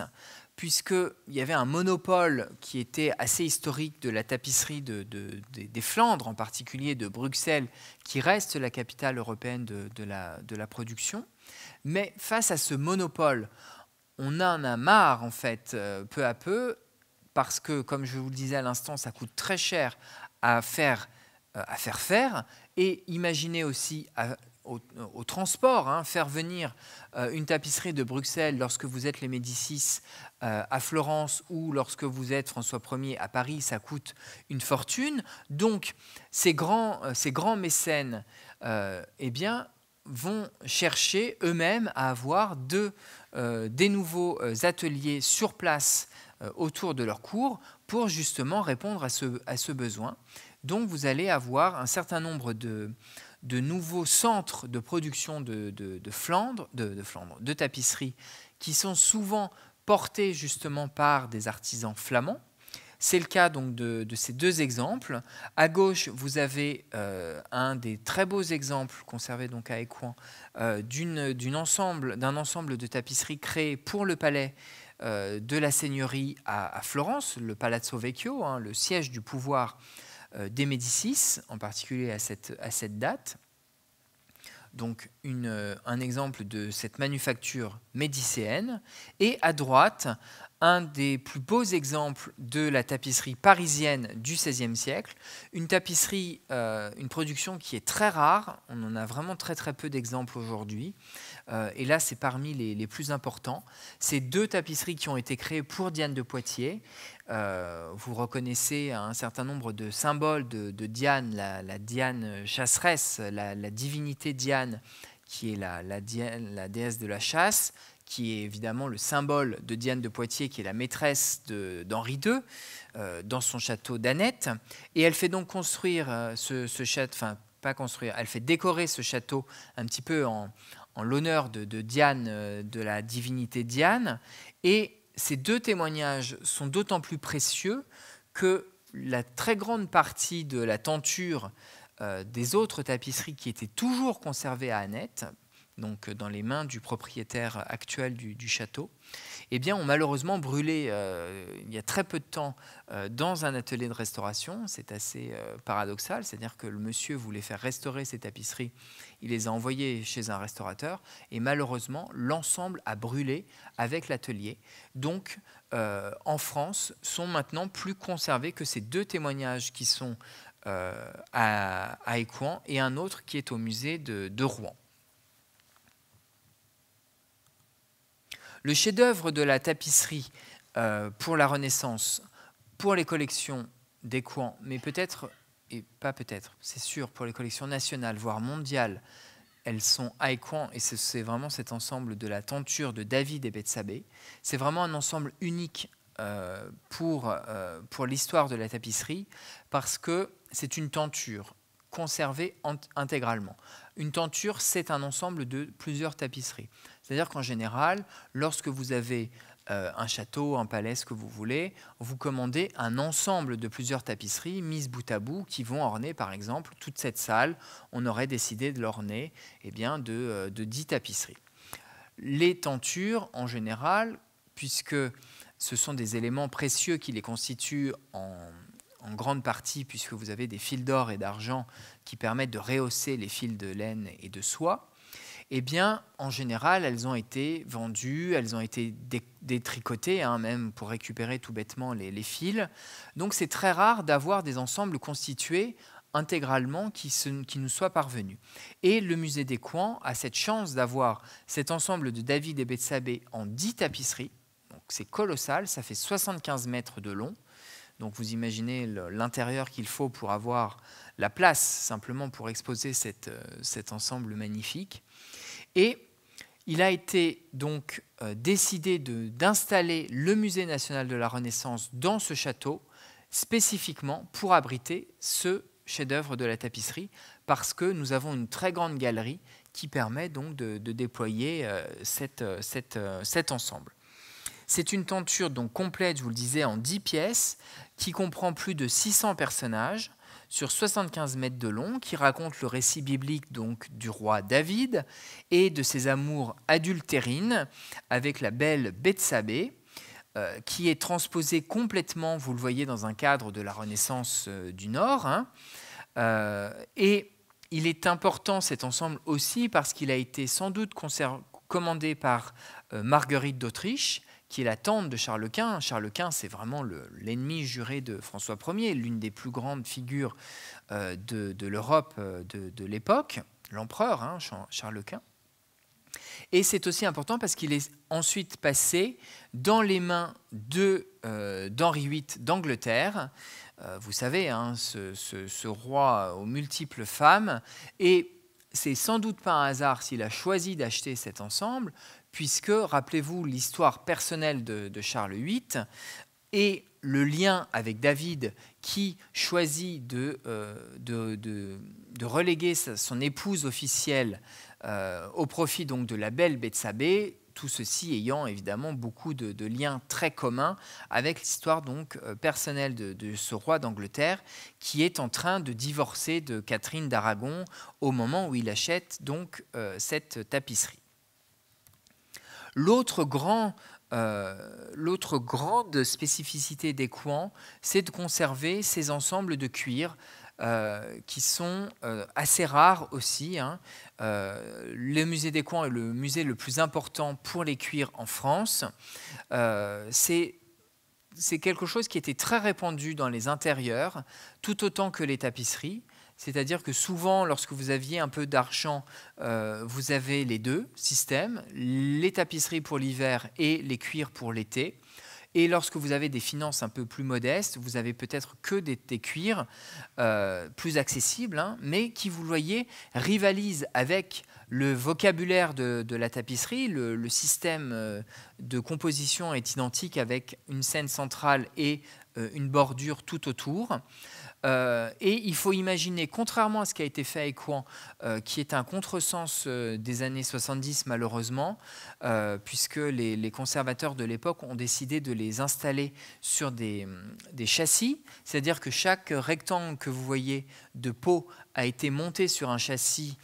puisqu'il y avait un monopole qui était assez historique de la tapisserie des Flandres, en particulier de Bruxelles, qui reste la capitale européenne de, la, production. Mais face à ce monopole, on en a marre, en fait, euh, peu à peu, parce que, comme je vous le disais à l'instant, ça coûte très cher à faire, euh, à faire faire, et imaginez aussi au, transport, hein, faire venir euh, une tapisserie de Bruxelles lorsque vous êtes les Médicis euh, à Florence ou lorsque vous êtes François Ier à Paris, ça coûte une fortune. Donc ces grands, euh, ces grands mécènes eh bien, vont chercher eux-mêmes à avoir de, des nouveaux ateliers sur place autour de leur cours pour justement répondre à ce, à ce besoin. Donc vous allez avoir un certain nombre de, de nouveaux centres de production de, Flandre, de, tapisseries, qui sont souvent portés justement par des artisans flamands. C'est le cas donc de, ces deux exemples. À gauche, vous avez euh, un des très beaux exemples conservés donc à Écouen euh, d'un ensemble, de tapisseries créées pour le palais euh, de la seigneurie à, Florence, le Palazzo Vecchio, hein, le siège du pouvoir euh, des Médicis, en particulier à cette, date. Donc euh, un exemple de cette manufacture médicéenne. Et à droite, un des plus beaux exemples de la tapisserie parisienne du XVIe siècle. Une tapisserie, euh, une production qui est très rare, on en a vraiment très très peu d'exemples aujourd'hui, euh, et là, c'est parmi les, plus importants. Ces deux tapisseries qui ont été créées pour Diane de Poitiers. Euh, vous reconnaissez un certain nombre de symboles de, Diane, la, Diane chasseresse, la, divinité Diane, qui est la, déesse de la chasse, qui est évidemment le symbole de Diane de Poitiers, qui est la maîtresse d'Henri II, euh, dans son château d'Annette. Et elle fait donc construire ce, ce château, enfin, pas construire, elle fait décorer ce château un petit peu en, en l'honneur de, Diane, euh, de la divinité Diane. Et ces deux témoignages sont d'autant plus précieux que la très grande partie de la tenture euh, des autres tapisseries qui étaient toujours conservées à Annette donc euh, dans les mains du propriétaire actuel du, château, eh bien, ont malheureusement brûlé euh, il y a très peu de temps euh, dans un atelier de restauration. C'est assez paradoxal, c'est-à-dire que le monsieur voulait faire restaurer ses tapisseries, il les a envoyées chez un restaurateur, et malheureusement, l'ensemble a brûlé avec l'atelier. Donc, en France, sont maintenant plus conservés que ces deux témoignages qui sont à, Écouen et un autre qui est au musée de Rouen. Le chef-d'œuvre de la tapisserie euh, pour la Renaissance, pour les collections des mais peut-être, et pas peut-être, c'est sûr, pour les collections nationales, voire mondiales, elles sont à quans et c'est vraiment cet ensemble de la tenture de David et Betsabé. C'est vraiment un ensemble unique euh, pour, euh, pour l'histoire de la tapisserie, parce que c'est une tenture conservée intégralement. Une tenture, c'est un ensemble de plusieurs tapisseries. C'est-à-dire qu'en général, lorsque vous avez euh, un château, un palais, ce que vous voulez, vous commandez un ensemble de plusieurs tapisseries mises bout à bout qui vont orner, par exemple, toute cette salle. On aurait décidé de l'orner eh bien, de, 10 euh, tapisseries. Les tentures, en général, puisque ce sont des éléments précieux qui les constituent en grande partie, puisque vous avez des fils d'or et d'argent qui permettent de rehausser les fils de laine et de soie, eh bien, en général, elles ont été vendues, elles ont été détricotées, hein, même pour récupérer tout bêtement les, fils. Donc, c'est très rare d'avoir des ensembles constitués intégralement qui, nous soient parvenus. Et le musée des Coins a cette chance d'avoir cet ensemble de David et Bethsabée en 10 tapisseries. c'est colossal, ça fait 75 mètres de long. Donc vous imaginez l'intérieur qu'il faut pour avoir la place simplement pour exposer euh, cet ensemble magnifique. Et il a été donc euh, décidé d'installer le musée national de la Renaissance dans ce château, spécifiquement pour abriter ce chef-d'œuvre de la tapisserie, parce que nous avons une très grande galerie qui permet donc de, déployer euh, euh, cet ensemble. C'est une tenture donc complète, je vous le disais, en 10 pièces, qui comprend plus de 600 personnages, sur 75 mètres de long qui raconte le récit biblique donc du roi David et de ses amours adultérines avec la belle Bethsabée euh, qui est transposée complètement, vous le voyez, dans un cadre de la Renaissance euh, du Nord. Hein. Euh, et il est important cet ensemble aussi parce qu'il a été sans doute commandé par Marguerite d'Autriche, qui est la tante de Charles Quint. Charles Quint, c'est vraiment l'ennemi juré de François Ier, l'une des plus grandes figures euh, de, l'Europe euh, de, l'époque, l'empereur hein, Charles Quint. Et c'est aussi important parce qu'il est ensuite passé dans les mains euh, d'Henri VIII d'Angleterre, vous savez, hein, ce, ce roi aux multiples femmes, et c'est sans doute pas un hasard s'il a choisi d'acheter cet ensemble, puisque, rappelez-vous, l'histoire personnelle de, Charles VIII et le lien avec David qui choisit de, euh, reléguer son épouse officielle euh, au profit donc de la belle Bethsabée, tout ceci ayant évidemment beaucoup de, liens très communs avec l'histoire donc euh, personnelle de, ce roi d'Angleterre qui est en train de divorcer de Catherine d'Aragon au moment où il achète donc cette tapisserie. Euh, l'autre grande spécificité des coins, c'est de conserver ces ensembles de cuir euh, qui sont euh, assez rares aussi. Hein. le musée des coins est le musée le plus important pour les cuirs en France. c'est quelque chose qui était très répandu dans les intérieurs, tout autant que les tapisseries. C'est-à-dire que souvent, lorsque vous aviez un peu d'argent, euh, vous avez les deux systèmes, les tapisseries pour l'hiver et les cuirs pour l'été. Et lorsque vous avez des finances un peu plus modestes, vous avez peut-être que des, cuirs euh, plus accessibles, hein, mais qui, vous le voyez, rivalisent avec le vocabulaire de, la tapisserie. Le, système euh, de composition est identique avec une scène centrale et une bordure tout autour. Euh, et il faut imaginer, contrairement à ce qui a été fait à Écouen, euh, qui est un contresens euh, des années 70 malheureusement, puisque les, conservateurs de l'époque ont décidé de les installer sur mm, des, châssis, c'est-à-dire que chaque rectangle que vous voyez de peau a été monté sur un châssis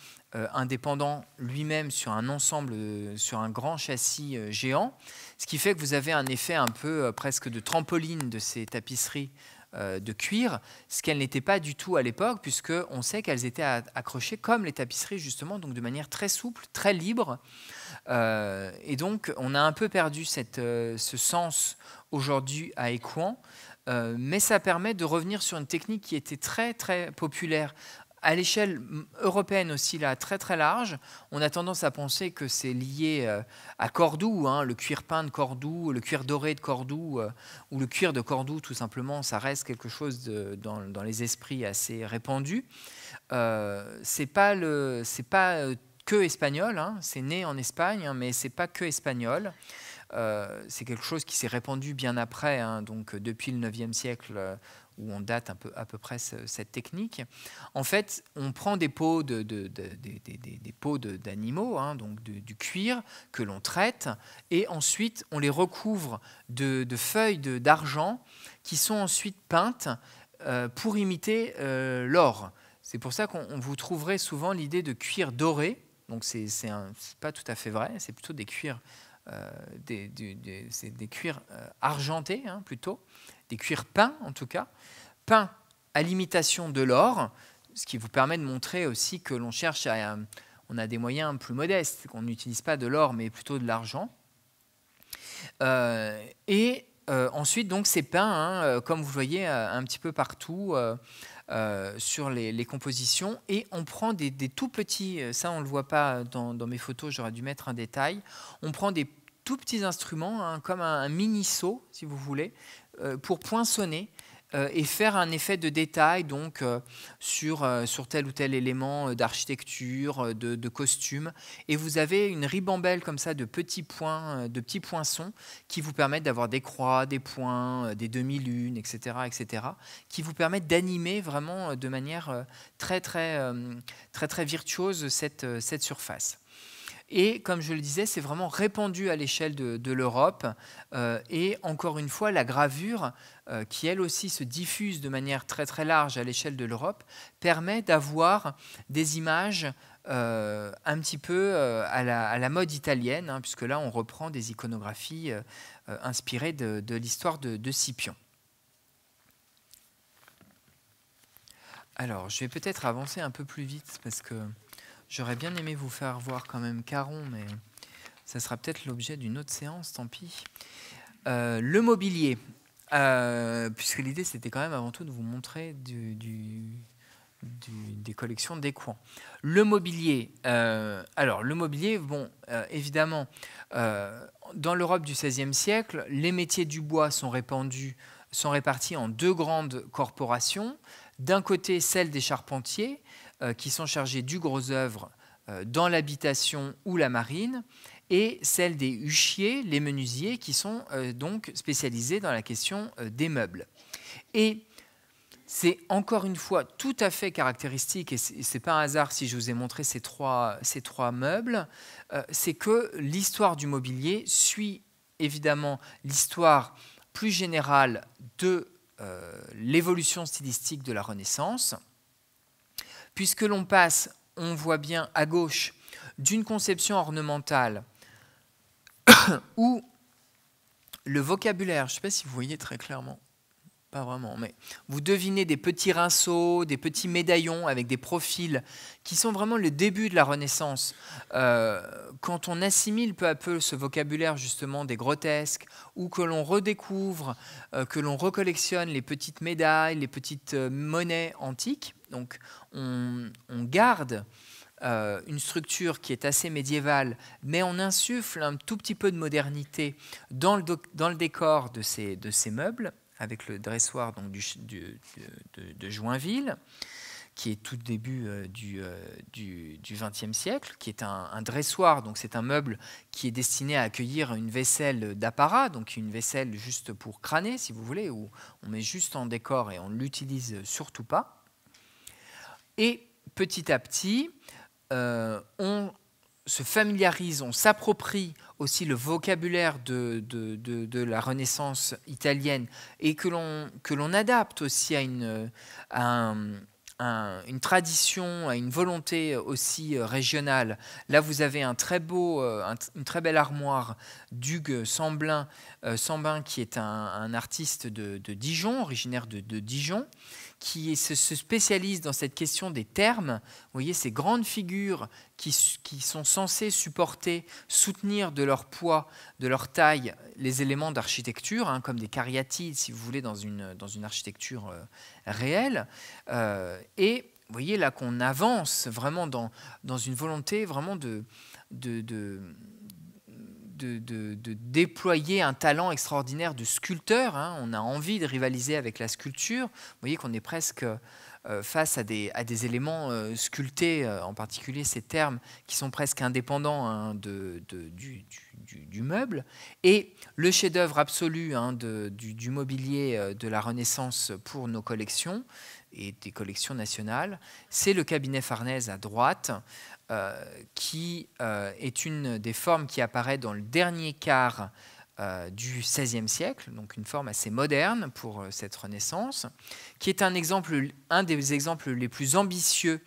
indépendant lui-même sur un ensemble, sur un grand châssis géant, ce qui fait que vous avez un effet un peu presque de trampoline de ces tapisseries euh, de cuir, ce qu'elles n'étaient pas du tout à l'époque, puisque on sait qu'elles étaient accrochées comme les tapisseries justement, donc de manière très souple, très libre. Euh, et donc on a un peu perdu cette, euh, ce sens aujourd'hui à Écouen. mais ça permet de revenir sur une technique qui était très très populaire à l'échelle mm, européenne aussi, là, très très large, on a tendance à penser que c'est lié euh, à Cordoue, hein, le cuir peint de Cordoue, le cuir doré de Cordoue, euh, ou le cuir de Cordoue, tout simplement, ça reste quelque chose dans, les esprits assez répandu. Euh, c'est pas le, c'est pas euh, que espagnol, hein, c'est né en Espagne, mais hein, mais c'est pas que espagnol. c'est quelque chose qui s'est répandu bien après, donc depuis le 9e siècle où on date à peu près cette technique. En fait, on prend des peaux d'animaux, donc du cuir que l'on traite, et ensuite on les recouvre de, feuilles d'argent qui sont ensuite peintes euh, pour imiter euh, l'or. C'est pour ça qu'on vous trouverait souvent l'idée de cuir doré. Donc c'est pas tout à fait vrai, c'est plutôt des cuirs, euh, argentés hein, plutôt des cuirs peints en tout cas, peints à l'imitation de l'or, ce qui vous permet de montrer aussi que l'on cherche à... On a des moyens plus modestes, qu'on n'utilise pas de l'or, mais plutôt de l'argent. Euh, et euh, ensuite, donc, c'est peint, hein, euh, comme vous voyez, un petit peu partout sur les, compositions. Et on prend des, tout petits, ça on ne le voit pas dans, mes photos, j'aurais dû mettre un détail, on prend des tout petits instruments, hein, comme un, un mini-saut, si vous voulez, euh, pour poinçonner euh, et faire un effet de détail donc euh, sur, tel ou tel élément d'architecture, de, costume. Et vous avez une ribambelle comme ça de petits points, de petits poinçons qui vous permettent d'avoir des croix, des points, des demi-lunes, etc., etc., qui vous permettent d'animer vraiment de manière très, très, très, très, virtuose cette surface. Et comme je le disais, c'est vraiment répandu à l'échelle de, l'Europe. Euh, et encore une fois, la gravure, euh, qui elle aussi se diffuse de manière très très large à l'échelle de l'Europe, permet d'avoir des images euh, un petit peu à la, mode italienne, hein, puisque là on reprend des iconographies inspirées de, l'histoire de, de Scipion. Alors, je vais peut-être avancer un peu plus vite parce que J'aurais bien aimé vous faire voir quand même Caron, mais ça sera peut-être l'objet d'une autre séance, tant pis. Euh, le mobilier, euh, puisque l'idée c'était quand même avant tout de vous montrer du, des collections des coins. Le mobilier, euh, alors le mobilier, bon, évidemment, dans l'Europe du XVIe siècle, les métiers du bois sont répandus, sont répartis en deux grandes corporations. D'un côté, celle des charpentiers, euh, qui sont chargés du gros œuvre euh, dans l'habitation ou la marine, et celle des huchiers, les menuisiers, qui sont euh, donc spécialisés dans la question des meubles. Et c'est encore une fois tout à fait caractéristique, et c'est pas un hasard si je vous ai montré ces trois, ces trois meubles, c'est que l'histoire du mobilier suit évidemment l'histoire plus générale de l'évolution stylistique de la Renaissance puisque l'on passe, on voit bien à gauche, d'une conception ornementale <coughs> où le vocabulaire, je ne sais pas si vous voyez très clairement, pas vraiment, mais vous devinez des petits rinceaux, des petits médaillons avec des profils qui sont vraiment le début de la Renaissance. Euh, quand on assimile peu à peu ce vocabulaire justement des grotesques, ou que l'on redécouvre, euh, que l'on recollectionne les petites médailles, les petites euh, monnaies antiques, donc on, garde euh, une structure qui est assez médiévale, mais on insuffle un tout petit peu de modernité dans le, décor de ces, meubles, avec le dressoir de, Joinville, qui est tout début euh, du, XXe euh, siècle, qui est un, dressoir, donc c'est un meuble qui est destiné à accueillir une vaisselle d'apparat, donc une vaisselle juste pour crâner, si vous voulez, où on met juste en décor et on ne l'utilise surtout pas. Et petit à petit, euh, on se familiarise, on s'approprie aussi le vocabulaire de, de, de, la Renaissance italienne et que l'on adapte aussi à une, une, tradition, à une volonté aussi régionale. Là, vous avez un très beau, euh, une très belle armoire d'Hugues Samblin, euh, Sambin, qui est un, un artiste de, Dijon, originaire de Dijon, qui se, spécialise dans cette question des termes. voyez, ces grandes figures qui, qui sont censées supporter, soutenir de leur poids, de leur taille, les éléments d'architecture, hein, comme des cariatides, si vous voulez, dans une, dans une architecture euh, réelle. Euh, et vous voyez là qu'on avance vraiment dans, dans une volonté vraiment de, de de, déployer un talent extraordinaire de sculpteur. Hein. On a envie de rivaliser avec la sculpture. Vous voyez qu'on est presque euh, face à des, éléments euh, sculptés, euh, en particulier ces termes qui sont presque indépendants hein, du, meuble. Et le chef-d'œuvre absolu hein, du, du, mobilier de la Renaissance pour nos collections et des collections nationales, c'est le cabinet Farnèse à droite, euh, qui euh, est une des formes qui apparaît dans le dernier quart euh, du XVIe siècle, donc une forme assez moderne pour cette Renaissance, qui est un, exemple, un des exemples les plus ambitieux,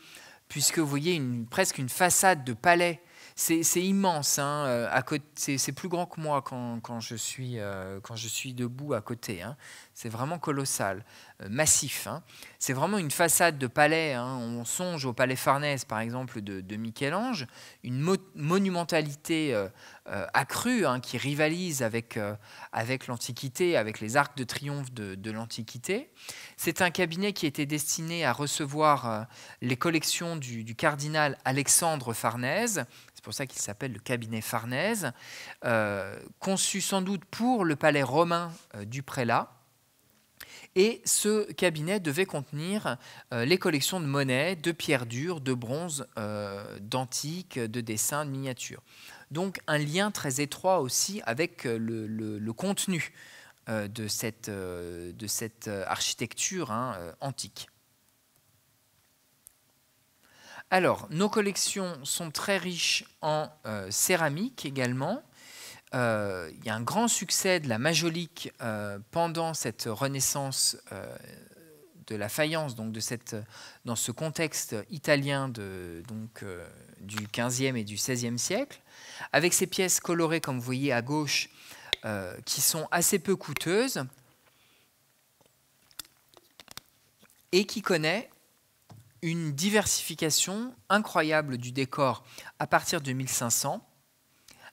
puisque vous voyez presque une façade de palais c'est immense. Hein, euh, c'est plus grand que moi quand, euh, je suis, debout à côté. Hein. C'est vraiment colossal, euh, massif. Hein. C'est vraiment une façade de palais. On songe au palais Farnèse, par exemple, de, Michel-Ange, une monumentalité accrue qui rivalise avec, l'Antiquité, avec les arcs de triomphe de, l'Antiquité. C'est un cabinet qui était destiné à recevoir les collections du, du cardinal Alexandre Farnèse c'est pour ça qu'il s'appelle le cabinet Farnèse, euh, conçu sans doute pour le palais romain euh, du prélat. Et ce cabinet devait contenir euh, les collections de monnaies, de pierres dures, de bronze, d'antiques, de dessins, de miniatures. Donc un lien très étroit aussi avec le, contenu de cette, de cette, architecture hein, antique. Alors, nos collections sont très riches en euh, céramique également. Euh, il y a un grand succès de la majolique euh, pendant cette renaissance de la faïence, donc de cette, dans ce contexte italien de, donc, du 15e et du 16e siècle, avec ces pièces colorées, comme vous voyez à gauche, qui sont assez peu coûteuses et qui connaît une diversification incroyable du décor à partir de 1500,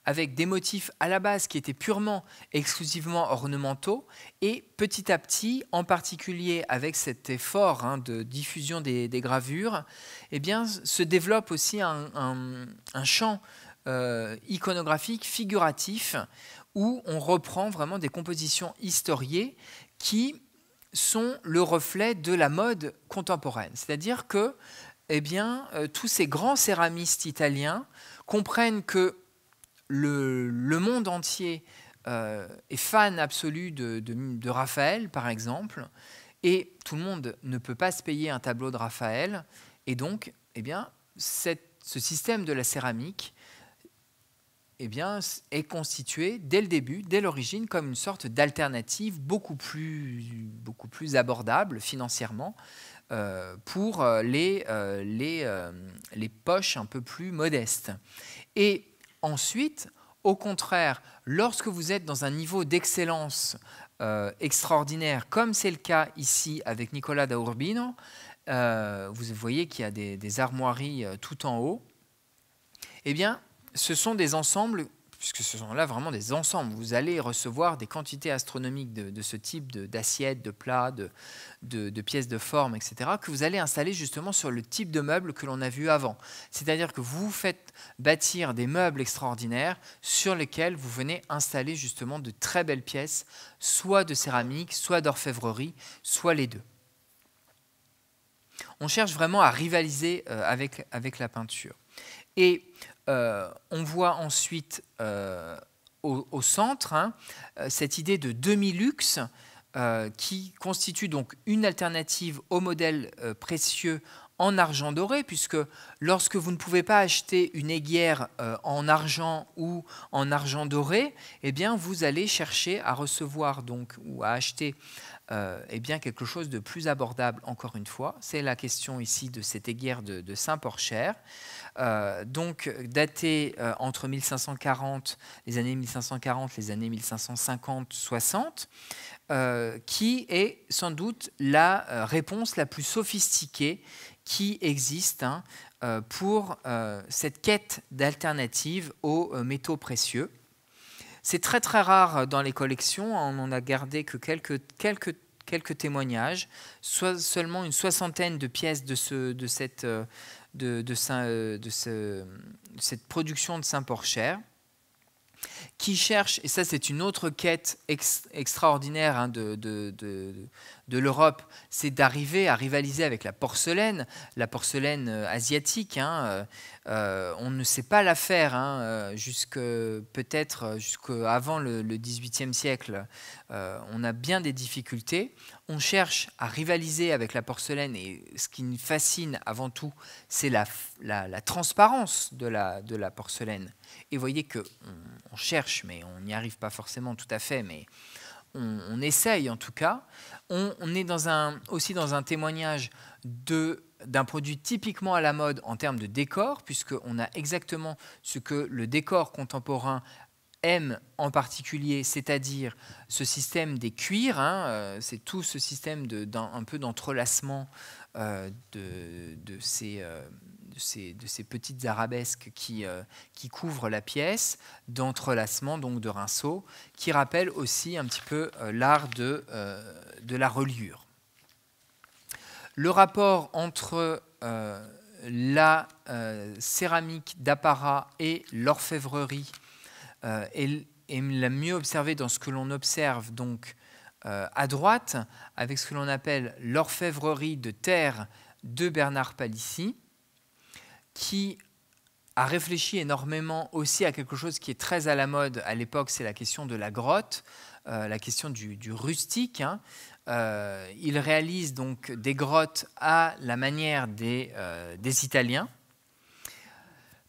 avec des motifs à la base qui étaient purement, exclusivement ornementaux, et petit à petit, en particulier avec cet effort hein, de diffusion des, gravures, eh bien, se développe aussi un, champ euh, iconographique, figuratif, où on reprend vraiment des compositions historiées qui sont le reflet de la mode contemporaine. C'est-à-dire que eh bien, euh, tous ces grands céramistes italiens comprennent que le, monde entier euh, est fan absolu de, Raphaël, par exemple, et tout le monde ne peut pas se payer un tableau de Raphaël, et donc, eh bien, cette, ce système de la céramique eh bien, est constitué dès le début, dès l'origine, comme une sorte d'alternative beaucoup plus, beaucoup plus abordable financièrement euh, pour euh, les, euh, les, les poches un peu plus modestes. Et ensuite, au contraire, lorsque vous êtes dans un niveau d'excellence extraordinaire, comme c'est le cas ici avec Nicolas da Urbino, vous voyez qu'il y a des, des armoiries tout en haut, eh bien, ce sont des ensembles, puisque ce sont là vraiment des ensembles, vous allez recevoir des quantités astronomiques de, ce type d'assiettes, de, plats, de, de, pièces de forme, etc., que vous allez installer justement sur le type de meuble que l'on a vu avant. C'est-à-dire que vous faites bâtir des meubles extraordinaires sur lesquels vous venez installer justement de très belles pièces, soit de céramique, soit d'orfèvrerie, soit les deux. On cherche vraiment à rivaliser euh, avec, avec la peinture. Et euh, on voit ensuite euh, au, centre hein, euh, cette idée de demi-luxe qui constitue donc une alternative au modèle précieux en argent doré, puisque lorsque vous ne pouvez pas acheter une aiguière en argent ou en argent doré, eh bien vous allez chercher à recevoir donc ou à acheter euh, bien quelque chose de plus abordable, encore une fois. C'est la question ici de cette éguerre de, Saint-Porcher. Euh, donc, datée euh, entre 1540, les années 1540, les années 1550-60, qui est sans doute la réponse la plus sophistiquée qui existe hein, pour cette quête d'alternative aux métaux précieux. C'est très très rare dans les collections, on n'en a gardé que quelques, quelques, quelques témoignages, seulement une soixantaine de pièces de, ce, de, cette, euh, de, de euh, cette production de Saint-Porcher qui cherche, et ça c'est une autre quête extraordinaire hein, de, l'Europe, c'est d'arriver à rivaliser avec la porcelaine, la porcelaine euh, asiatique. Hein, euh, euh, on ne sait pas la faire, hein, peut-être jusqu'avant le, le, 18e siècle. on a bien des difficultés on cherche à rivaliser avec la porcelaine et ce qui nous fascine avant tout, c'est la, transparence de la, porcelaine. Et vous voyez que on cherche, mais on n'y arrive pas forcément tout à fait, mais on, essaye en tout cas. On, est dans un, aussi dans un témoignage de d'un produit typiquement à la mode en termes de décor, puisqu'on a exactement ce que le décor contemporain M en particulier, c'est-à-dire ce système des cuirs, hein, euh, c'est tout ce système de, peu d'entrelacement euh, euh, de, ces, petites arabesques qui, couvrent la pièce, d'entrelacement donc de rinceaux, qui rappelle aussi un petit peu l'art de, de la reliure. Le rapport entre la céramique d'apparat et l'orfèvrerie euh, et, la mieux observée dans ce que l'on observe donc euh, à droite, avec ce que l'on appelle l'orfèvrerie de terre de Bernard Palissy, qui a réfléchi énormément aussi à quelque chose qui est très à la mode à l'époque, c'est la question de la grotte, euh, la question du, rustique. Hein. il réalise donc des grottes à la manière des Italiens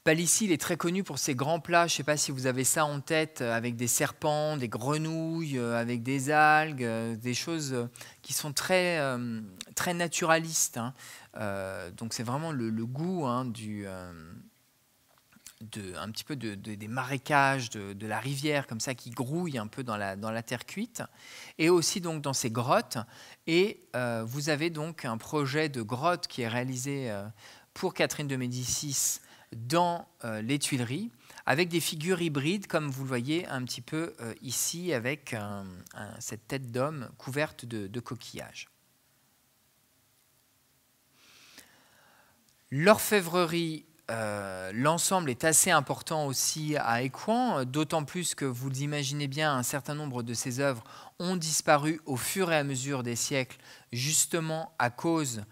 Palissy, est très connu pour ses grands plats. Je ne sais pas si vous avez ça en tête, euh, avec des serpents, des grenouilles, euh, avec des algues, euh, des choses qui sont très, très naturalistes. Hein. donc c'est vraiment le, goût hein, du, un petit peu des marécages, de, la rivière, comme ça, qui grouille un peu dans la, dans la terre cuite. Et aussi donc dans ces grottes. Et vous avez donc un projet de grotte qui est réalisé pour Catherine de Médicis dans euh, les Tuileries, avec des figures hybrides, comme vous le voyez un petit peu euh, ici, avec cette tête d'homme couverte de, coquillages. L'orfèvrerie, euh, l'ensemble est assez important aussi à Écouen, d'autant plus que vous l'imaginez bien, un certain nombre de ces œuvres ont disparu au fur et à mesure des siècles, justement à cause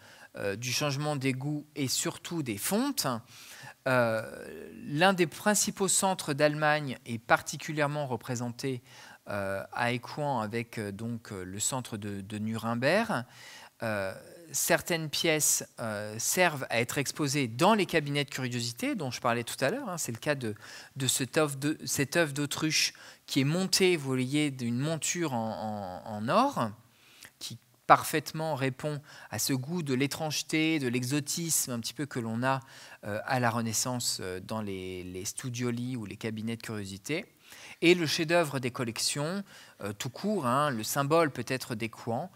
du changement des goûts et surtout des fontes. Euh, l'un des principaux centres d'Allemagne est particulièrement représenté euh, à Écouen avec euh, donc, le centre de, Nuremberg. certaines pièces servent à être exposées dans les cabinets de curiosité dont je parlais tout à l'heure. Hein. C'est le cas de, de, cette œuvre d'autruche qui est montée, vous voyez, d'une monture en or parfaitement répond à ce goût de l'étrangeté, de l'exotisme un petit peu que l'on a euh, à la Renaissance euh, dans les, studiolis studioli ou les cabinets de curiosité. Et le chef-d'œuvre des collections, euh, tout court, hein, le symbole peut-être des coins,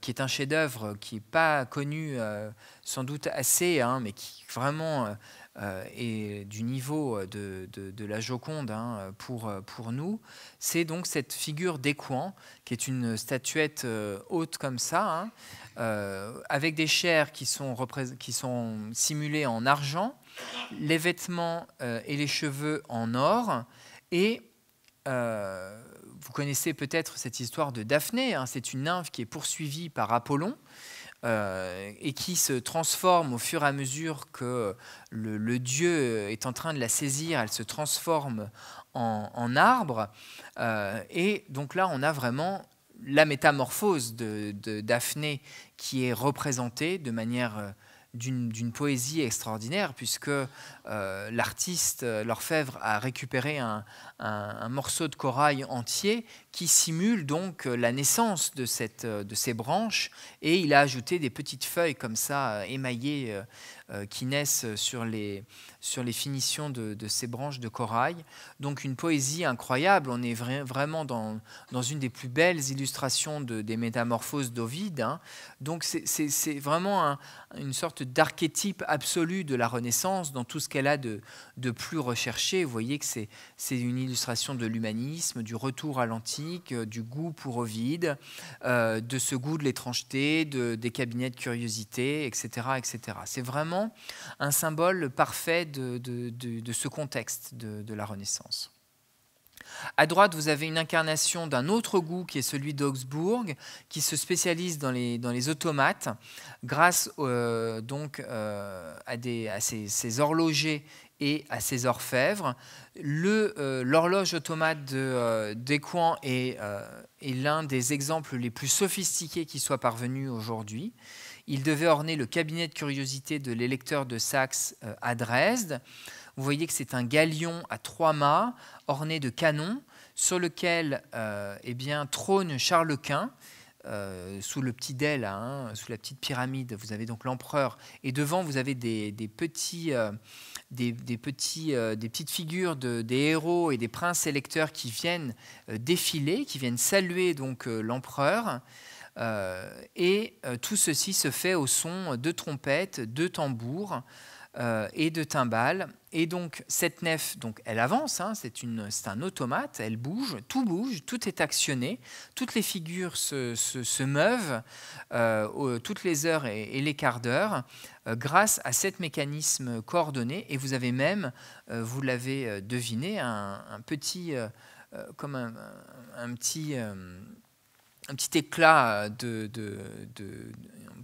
qui est un chef-d'œuvre qui n'est pas connu sans doute assez, hein, mais qui vraiment euh, et du niveau euh, de, de, la Joconde hein, pour, euh, pour nous, c'est donc cette figure d'Écouen, qui est une statuette haute comme ça, hein, avec des chairs qui sont, qui sont simulées en argent, les vêtements et les cheveux en or, et vous connaissez peut-être cette histoire de Daphné, hein. c'est une nymphe qui est poursuivie par Apollon, euh, et qui se transforme au fur et à mesure que le, dieu est en train de la saisir, elle se transforme en, arbre. Euh, et donc là, on a vraiment la métamorphose de, de Daphné qui est représentée de manière euh, d'une poésie extraordinaire, puisque euh, l'artiste euh, L'Orfèvre a récupéré un, morceau de corail entier qui simule donc euh, la naissance de, cette, de ces branches et il a ajouté des petites feuilles comme ça émaillées qui naissent sur les, sur les finitions de, ces branches de corail. Donc une poésie incroyable, on est vraiment dans, une des plus belles illustrations de, des métamorphoses d'Ovide. Hein. Donc c'est vraiment une sorte d'archétype absolu de la Renaissance dans tout ce qu'elle a de, plus recherché. Vous voyez que c'est, une illustration de l'humanisme, du retour à l'antique, euh, du goût pour Ovide, euh, de ce goût de l'étrangeté, des cabinets de curiosité, etc. etc. C'est vraiment un symbole parfait de ce contexte de la Renaissance. À droite, vous avez une incarnation d'un autre goût qui est celui d'Augsbourg, qui se spécialise dans les, dans les automates grâce euh, donc euh, à, des, ces, horlogers et à ses orfèvres. Euh, l'horloge automate de est, est l'un des exemples les plus sophistiqués qui soit parvenu aujourd'hui. Il devait orner le cabinet de curiosité de l'électeur de Saxe à Dresde. Vous voyez que c'est un galion à trois mâts orné de canons sur lequel euh, eh bien, trône Charles Quint. Euh, sous le petit dél, hein, sous la petite pyramide, vous avez donc l'empereur. Et devant, vous avez des, petits, des, petits euh, des petites figures des héros et des princes électeurs qui viennent défiler, qui viennent saluer donc l'empereur. et tout ceci se fait au son de trompettes, de tambours. Euh, et de timbales. Et donc cette nef, donc elle avance, hein, c'est un automate, elle bouge, tout bouge, tout est actionné, toutes les figures se, meuvent euh, toutes les heures et, les quarts d'heure euh, grâce à cet mécanisme coordonné. Et vous avez même, vous l'avez deviné, un, petit, comme un, petit un petit éclat de, de,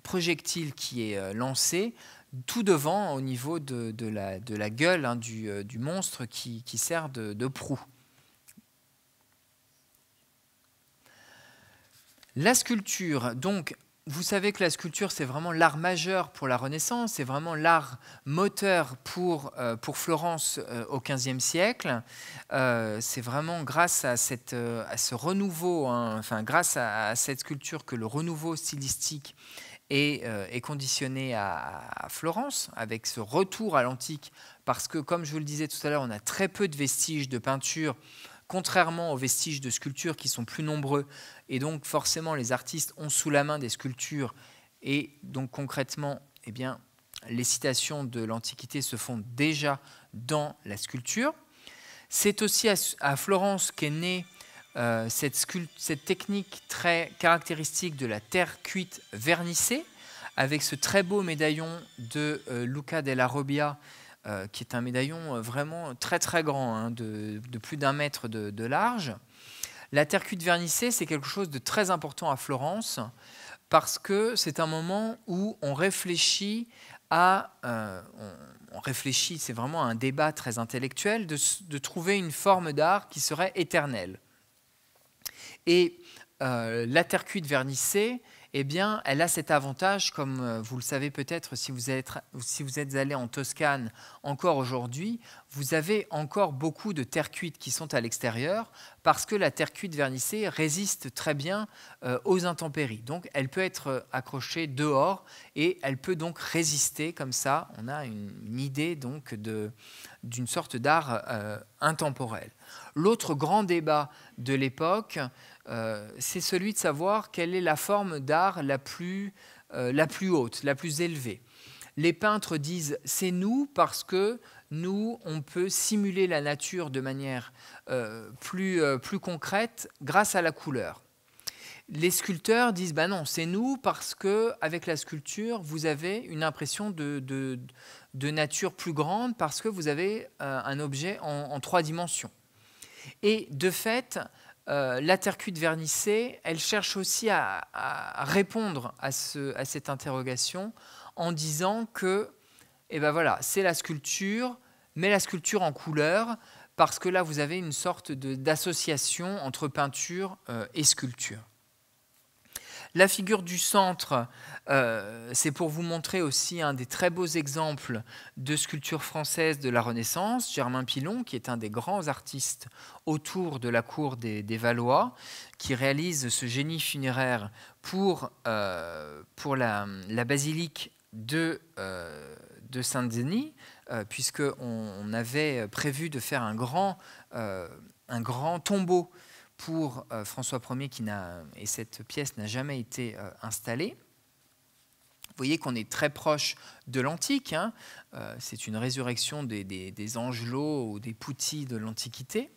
projectile qui est lancé tout devant au niveau de, la, gueule hein, euh, du, monstre qui, sert de, proue. La sculpture, donc, vous savez que la sculpture, c'est vraiment l'art majeur pour la Renaissance, c'est vraiment l'art moteur pour, euh, Florence euh, au XVe siècle. c'est vraiment grâce à, cette, ce renouveau, hein, enfin, grâce à, cette sculpture que le renouveau stylistique euh, est, conditionné à, Florence, avec ce retour à l'antique, parce que, comme je vous le disais tout à l'heure, on a très peu de vestiges de peinture, contrairement aux vestiges de sculptures qui sont plus nombreux. Et donc, forcément, les artistes ont sous la main des sculptures. Et donc, concrètement, eh bien, les citations de l'Antiquité se font déjà dans la sculpture. C'est aussi à, à Florence qu'est née euh, cette, technique très caractéristique de la terre cuite vernissée, avec ce très beau médaillon de euh, Luca della Robbia, euh, qui est un médaillon vraiment très très grand, hein, de, plus d'un mètre de, large. La terre cuite vernissée, c'est quelque chose de très important à Florence, parce que c'est un moment où on réfléchit à... On, réfléchit, c'est vraiment un débat très intellectuel, de trouver une forme d'art qui serait éternelle. Et euh, la terre cuite vernissée, eh bien, elle a cet avantage, comme euh, vous le savez peut-être si vous êtes, si vous êtes allé en Toscane encore aujourd'hui, vous avez encore beaucoup de terres cuites qui sont à l'extérieur parce que la terre cuite vernissée résiste très bien euh, aux intempéries. Donc, elle peut être accrochée dehors et elle peut donc résister comme ça. On a une, idée donc d'une sorte d'art intemporel. L'autre grand débat de l'époque, euh, c'est celui de savoir quelle est la forme d'art la, plus, euh, la plus haute, la plus élevée. Les peintres disent c'est nous parce que nous, on peut simuler la nature de manière euh, plus, concrète grâce à la couleur. Les sculpteurs disent bah non, c'est nous parce que avec la sculpture, vous avez une impression de, nature plus grande parce que vous avez un objet en, trois dimensions. Et de fait, euh, la terre cuite vernissée, elle cherche aussi à, répondre à, cette interrogation en disant que, eh ben voilà, c'est la sculpture, mais la sculpture en couleur, parce que là, vous avez une sorte d'association entre peinture euh, et sculpture. La figure du centre, euh, c'est pour vous montrer aussi un des très beaux exemples de sculpture française de la Renaissance, Germain Pilon, qui est un des grands artistes autour de la cour des, Valois, qui réalise ce génie funéraire pour, euh, pour la, basilique de, euh, de Saint-Denis, puisque puisqu'on on avait prévu de faire un grand un grand tombeau pour euh, François Ier qui n'a, et cette pièce n'a jamais été euh, installée. Vous voyez qu'on est très proche de l'antique. Hein. Euh, c'est une résurrection des, des angelots ou des poutis de l'Antiquité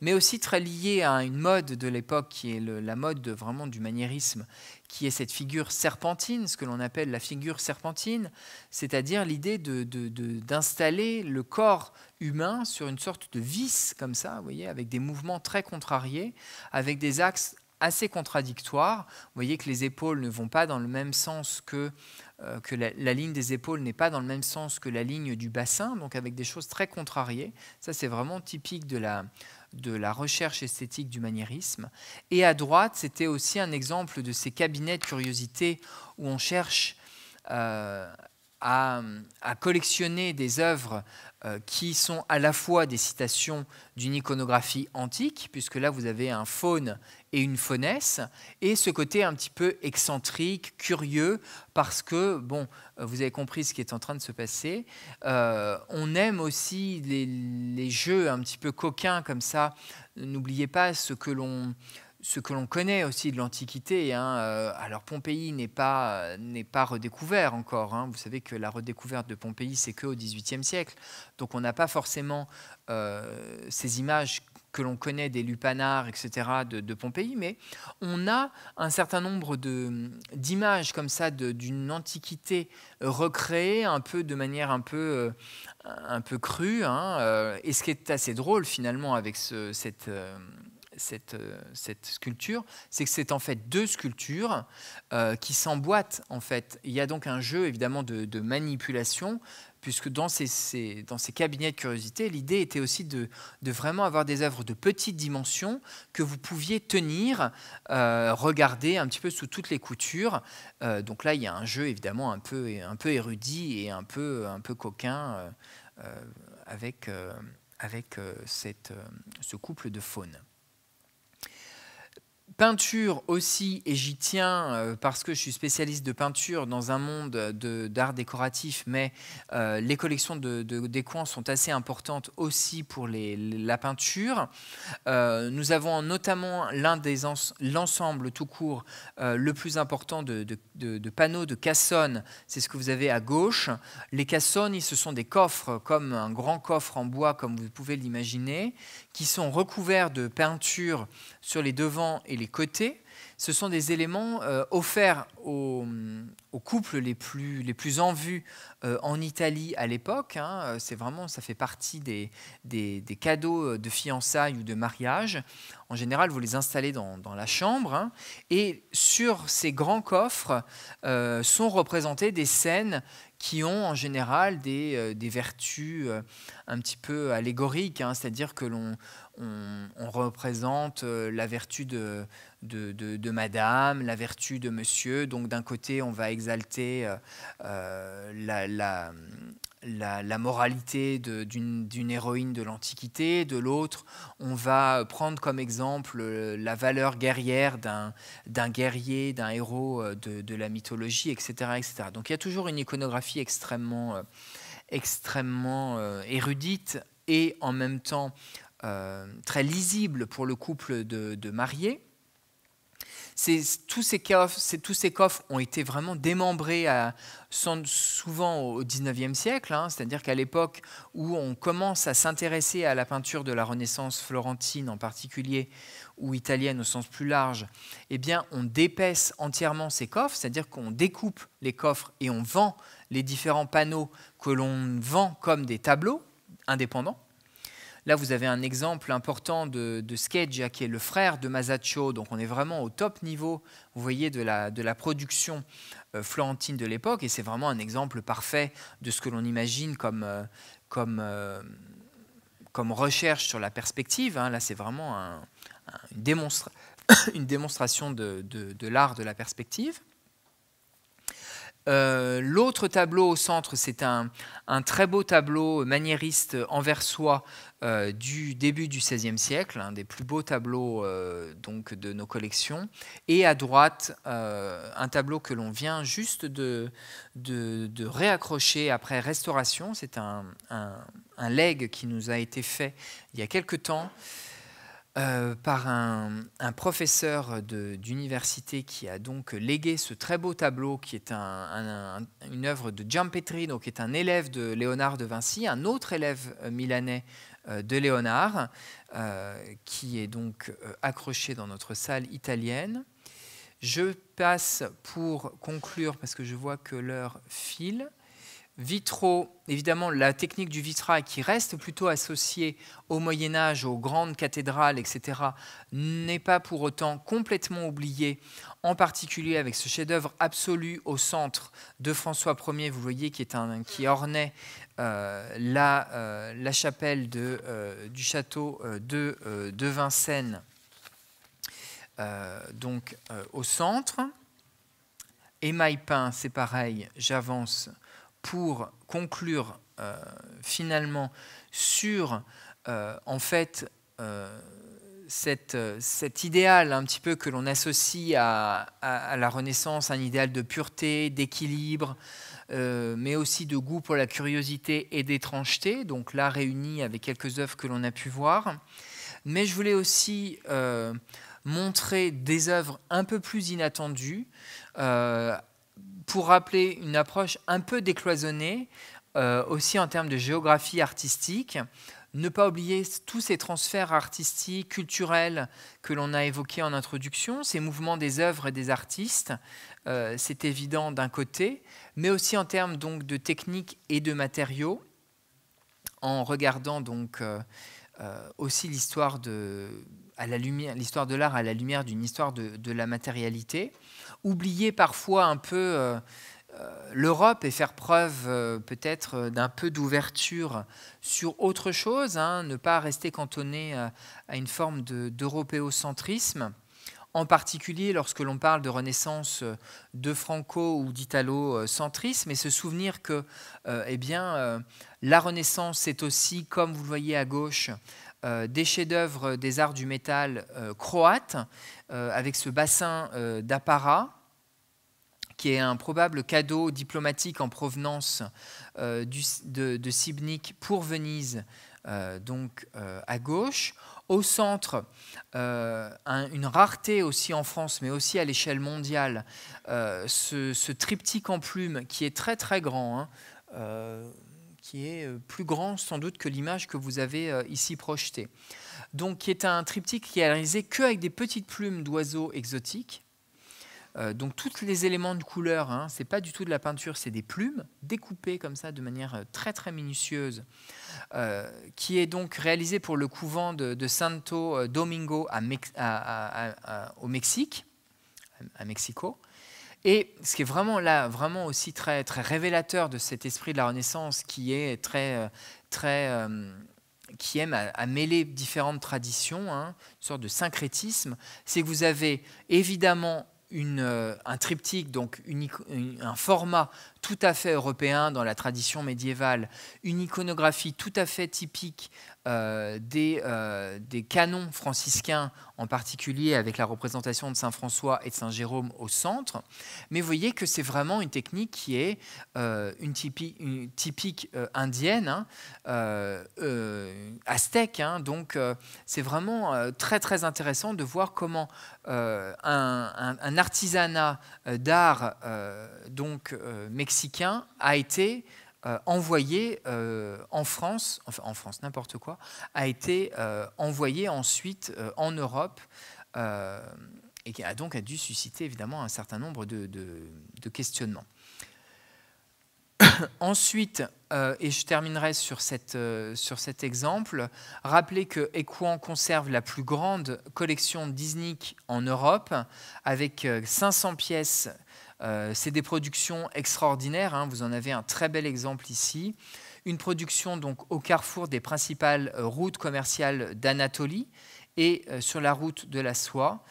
mais aussi très lié à une mode de l'époque qui est la mode vraiment du maniérisme, qui est cette figure serpentine, ce que l'on appelle la figure serpentine, c'est-à-dire l'idée d'installer de, de, le corps humain sur une sorte de vis comme ça, vous voyez, avec des mouvements très contrariés, avec des axes assez contradictoires. Vous voyez que les épaules ne vont pas dans le même sens que, euh, que la, ligne des épaules n'est pas dans le même sens que la ligne du bassin, donc avec des choses très contrariées. Ça, c'est vraiment typique de la, de la recherche esthétique du maniérisme. Et à droite, c'était aussi un exemple de ces cabinets de curiosité où on cherche euh, à, collectionner des œuvres euh, qui sont à la fois des citations d'une iconographie antique, puisque là vous avez un faune et une faunesse, et ce côté un petit peu excentrique, curieux, parce que, bon, euh, vous avez compris ce qui est en train de se passer, euh, on aime aussi les, jeux un petit peu coquins comme ça, n'oubliez pas ce que l'on ce que l'on connaît aussi de l'Antiquité. Hein, euh, alors Pompéi n'est pas, n'est pas redécouvert encore. Hein. Vous savez que la redécouverte de Pompéi, c'est qu'au XVIIIe siècle. Donc on n'a pas forcément euh, ces images que l'on connaît des lupanars, etc., de, Pompéi, mais on a un certain nombre d'images comme ça d'une antiquité recréée un peu de manière un peu, euh, un peu crue. Hein, et ce qui est assez drôle finalement avec cette cette, euh, cette sculpture, c'est que c'est en fait deux sculptures euh, qui s'emboîtent. En fait, il y a donc un jeu évidemment de, manipulation, puisque dans ces, dans cabinets de curiosité, l'idée était aussi de, vraiment avoir des œuvres de petite dimension que vous pouviez tenir, euh, regarder un petit peu sous toutes les coutures. donc là, il y a un jeu évidemment un peu, un peu érudit et un peu, un peu coquin avec, avec cette, ce couple de faunes Peinture aussi, et j'y tiens euh, parce que je suis spécialiste de peinture dans un monde d'art décoratif, mais euh, les collections de, des coins sont assez importantes aussi pour les, la peinture. Euh, nous avons notamment l'un des l'ensemble tout court le plus important de, panneaux de cassonne, c'est ce que vous avez à gauche. Les cassonnes, ce sont des coffres, comme un grand coffre en bois, comme vous pouvez l'imaginer, qui sont recouverts de peinture sur les devants et les côtés, ce sont des éléments euh, offerts aux, couples les plus, les plus en vue euh, en Italie à l'époque. Hein, euh, c'est vraiment, ça fait partie des, des, cadeaux de fiançailles ou de mariage. En général, vous les installez dans, la chambre. Hein, et sur ces grands coffres sont représentées des scènes qui ont en général des, vertus un petit peu allégoriques, hein, c'est-à-dire que l'on on, représente euh, la vertu de, de, madame, la vertu de monsieur. Donc d'un côté, on va exalter euh, euh, la, la, moralité d'une héroïne de l'Antiquité, de l'autre, on va prendre comme exemple la valeur guerrière d'un guerrier, d'un héros de, la mythologie, etc., etc. Donc il y a toujours une iconographie extrêmement, extrêmement érudite et en même temps euh, très lisible pour le couple de, mariés. Tous ces, coffres, tous ces coffres ont été vraiment démembrés souvent au XIXe siècle, hein. c'est-à-dire qu'à l'époque où on commence à s'intéresser à la peinture de la Renaissance florentine en particulier, ou italienne au sens plus large, eh bien on dépaisse entièrement ces coffres, c'est-à-dire qu'on découpe les coffres et on vend les différents panneaux que l'on vend comme des tableaux indépendants. Là, vous avez un exemple important de, de qui est le frère de Masaccio. Donc, on est vraiment au top niveau, vous voyez, de la, de la production euh, florentine de l'époque. Et c'est vraiment un exemple parfait de ce que l'on imagine comme, euh, comme, euh, comme recherche sur la perspective. Hein. Là, c'est vraiment une, <coughs> une, démonstration de, de l'art de la perspective. Euh, l'autre tableau au centre, c'est un, très beau tableau maniériste anversois euh, du début du XVIe siècle, un des plus beaux tableaux euh, donc de nos collections. Et à droite, euh, un tableau que l'on vient juste de, réaccrocher après restauration. C'est un, un, leg qui nous a été fait il y a quelque temps. Euh, par un, professeur d'université qui a donc légué ce très beau tableau qui est une œuvre de Giampetrino, qui est un élève de Léonard de Vinci, un autre élève euh, milanais euh, de Léonard, qui est donc accroché dans notre salle italienne. Je passe pour conclure, parce que je vois que l'heure file, vitraux, évidemment la technique du vitrail qui reste plutôt associée au Moyen Âge, aux grandes cathédrales, etc., n'est pas pour autant complètement oubliée, en particulier avec ce chef-d'œuvre absolu au centre de François Ier, vous voyez, qui, ornait euh, euh, la, chapelle euh, du château de, de Vincennes, donc au centre. Émail peint, c'est pareil, j'avance pour conclure euh, finalement sur euh, en fait euh, cette, cet idéal un petit peu que l'on associe à, à, la Renaissance, un idéal de pureté, d'équilibre, mais aussi de goût pour la curiosité et d'étrangeté, donc là réuni avec quelques œuvres que l'on a pu voir. Mais je voulais aussi montrer des œuvres un peu plus inattendues, pour rappeler une approche un peu décloisonnée, euh, aussi en termes de géographie artistique. Ne pas oublier tous ces transferts artistiques, culturels que l'on a évoqués en introduction, ces mouvements des œuvres et des artistes, euh, c'est évident d'un côté, mais aussi en termes donc de techniques et de matériaux, en regardant donc euh, aussi l'histoire de l'art à la lumière d'une histoire de la matérialité oublier parfois un peu euh, euh, l'Europe et faire preuve euh, peut-être d'un peu d'ouverture sur autre chose, hein, ne pas rester cantonné à une forme d'européocentrisme. en particulier lorsque l'on parle de renaissance de franco ou d'italo-centrisme, et se souvenir que eh bien, la renaissance, c'est aussi, comme vous le voyez à gauche, euh, des chefs-d'œuvre des arts du métal croate euh, croates, euh, avec ce bassin d'apparat, qui est un probable cadeau diplomatique en provenance de, de Sibnik pour Venise, donc à gauche. Au centre, une rareté aussi en France, mais aussi à l'échelle mondiale, ce, triptyque en plume qui est très très grand. Hein, qui est euh, plus grand sans doute que l'image que vous avez euh, ici projetée. Donc, qui est un triptyque qui est réalisé que avec des petites plumes d'oiseaux exotiques. Euh, donc, tous les éléments de couleur, hein, ce n'est pas du tout de la peinture, c'est des plumes découpées comme ça de manière très très minutieuse, qui est donc réalisé pour le couvent de, Santo Domingo au Mexique, à Mexico. Et ce qui est vraiment là, vraiment aussi très, révélateur de cet esprit de la Renaissance qui est très, euh, très, euh, qui aime à, mêler différentes traditions, hein, une sorte de syncrétisme, c'est que vous avez évidemment euh, un triptyque, donc un format tout à fait européen dans la tradition médiévale, une iconographie tout à fait typique euh, des, euh, des, canons franciscains, en particulier avec la représentation de Saint François et de Saint Jérôme au centre. Mais vous voyez que c'est vraiment une technique qui est euh, une, typique, une typique indienne, hein, aztèque. Hein. donc c'est vraiment très très intéressant de voir comment un, artisanat d'art donc mexicain a été euh, envoyé euh, en France, enfin en France n'importe quoi, a été euh, envoyé ensuite en Europe et qui a donc a dû susciter évidemment un certain nombre de, questionnements. <coughs> ensuite, et je terminerai sur, cette, sur cet exemple, rappelez que Equan conserve la plus grande collection Disney en Europe avec 500 pièces euh, c'est des productions extraordinaires, hein. vous en avez un très bel exemple ici. Une production donc au carrefour des principales euh, routes commerciales d'Anatolie et euh, sur la route de la soie.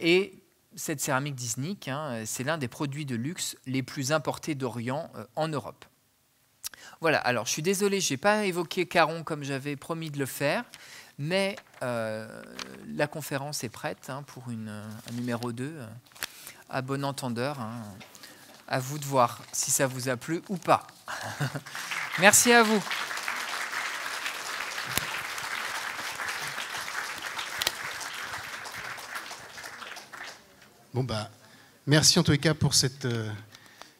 et cette céramique Disney, hein, c'est l'un des produits de luxe les plus importés d'Orient en Europe. Voilà, alors je suis désolé, je n'ai pas évoqué Caron comme j'avais promis de le faire, mais la conférence est prête hein, pour une, un numéro 2 à bon entendeur. Hein. À vous de voir si ça vous a plu ou pas. <laughs> Merci à vous. Bon bah, merci en tous cas pour cette euh,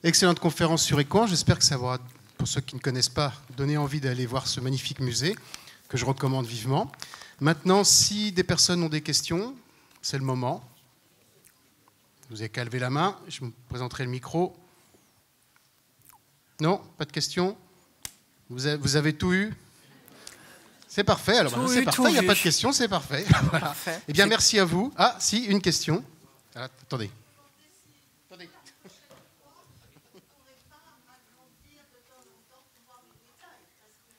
excellente conférence sur Écouen. J'espère que ça aura, pour ceux qui ne connaissent pas, donné envie d'aller voir ce magnifique musée que je recommande vivement. Maintenant, si des personnes ont des questions, c'est le moment. Vous avez qu'à la main, je vous présenterai le micro. Non Pas de questions vous avez, tout eu c'est parfait, alors c'est parfait, il n'y a pas de questions. c'est parfait. <laughs> Eh bien, merci à vous. Ah, si, une question. Ah, attendez.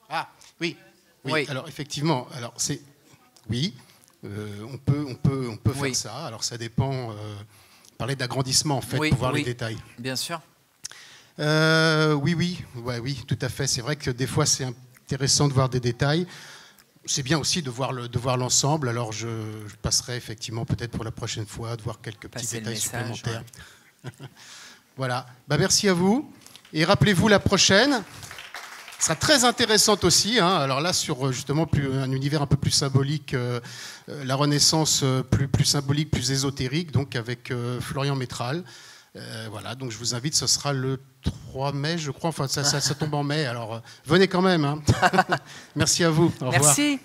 Ah, oui. oui. alors effectivement, alors c'est. Oui, euh, on peut, on peut, on peut faire ça. Alors ça dépend. Euh, parler d'agrandissement, en fait, pour voir les détails. Bien sûr. Euh, oui, oui, oui, tout à fait. C'est vrai que des fois, c'est intéressant de voir des détails. C'est bien aussi de voir, de voir l'ensemble. Alors, je, passerai effectivement peut-être pour la prochaine fois de voir quelques petits détails supplémentaires. <laughs> voilà. Bah, merci à vous. Et rappelez-vous la prochaine sera très intéressante aussi. Hein. alors là, sur euh, justement plus, un univers un peu plus symbolique, euh, euh, la Renaissance plus, symbolique, plus ésotérique, donc avec Florian Métral. voilà, donc je vous invite, ce sera le 3 mai, je crois. Enfin, ça, tombe en mai, alors venez quand même. Hein. <laughs> Merci à vous. Au Merci.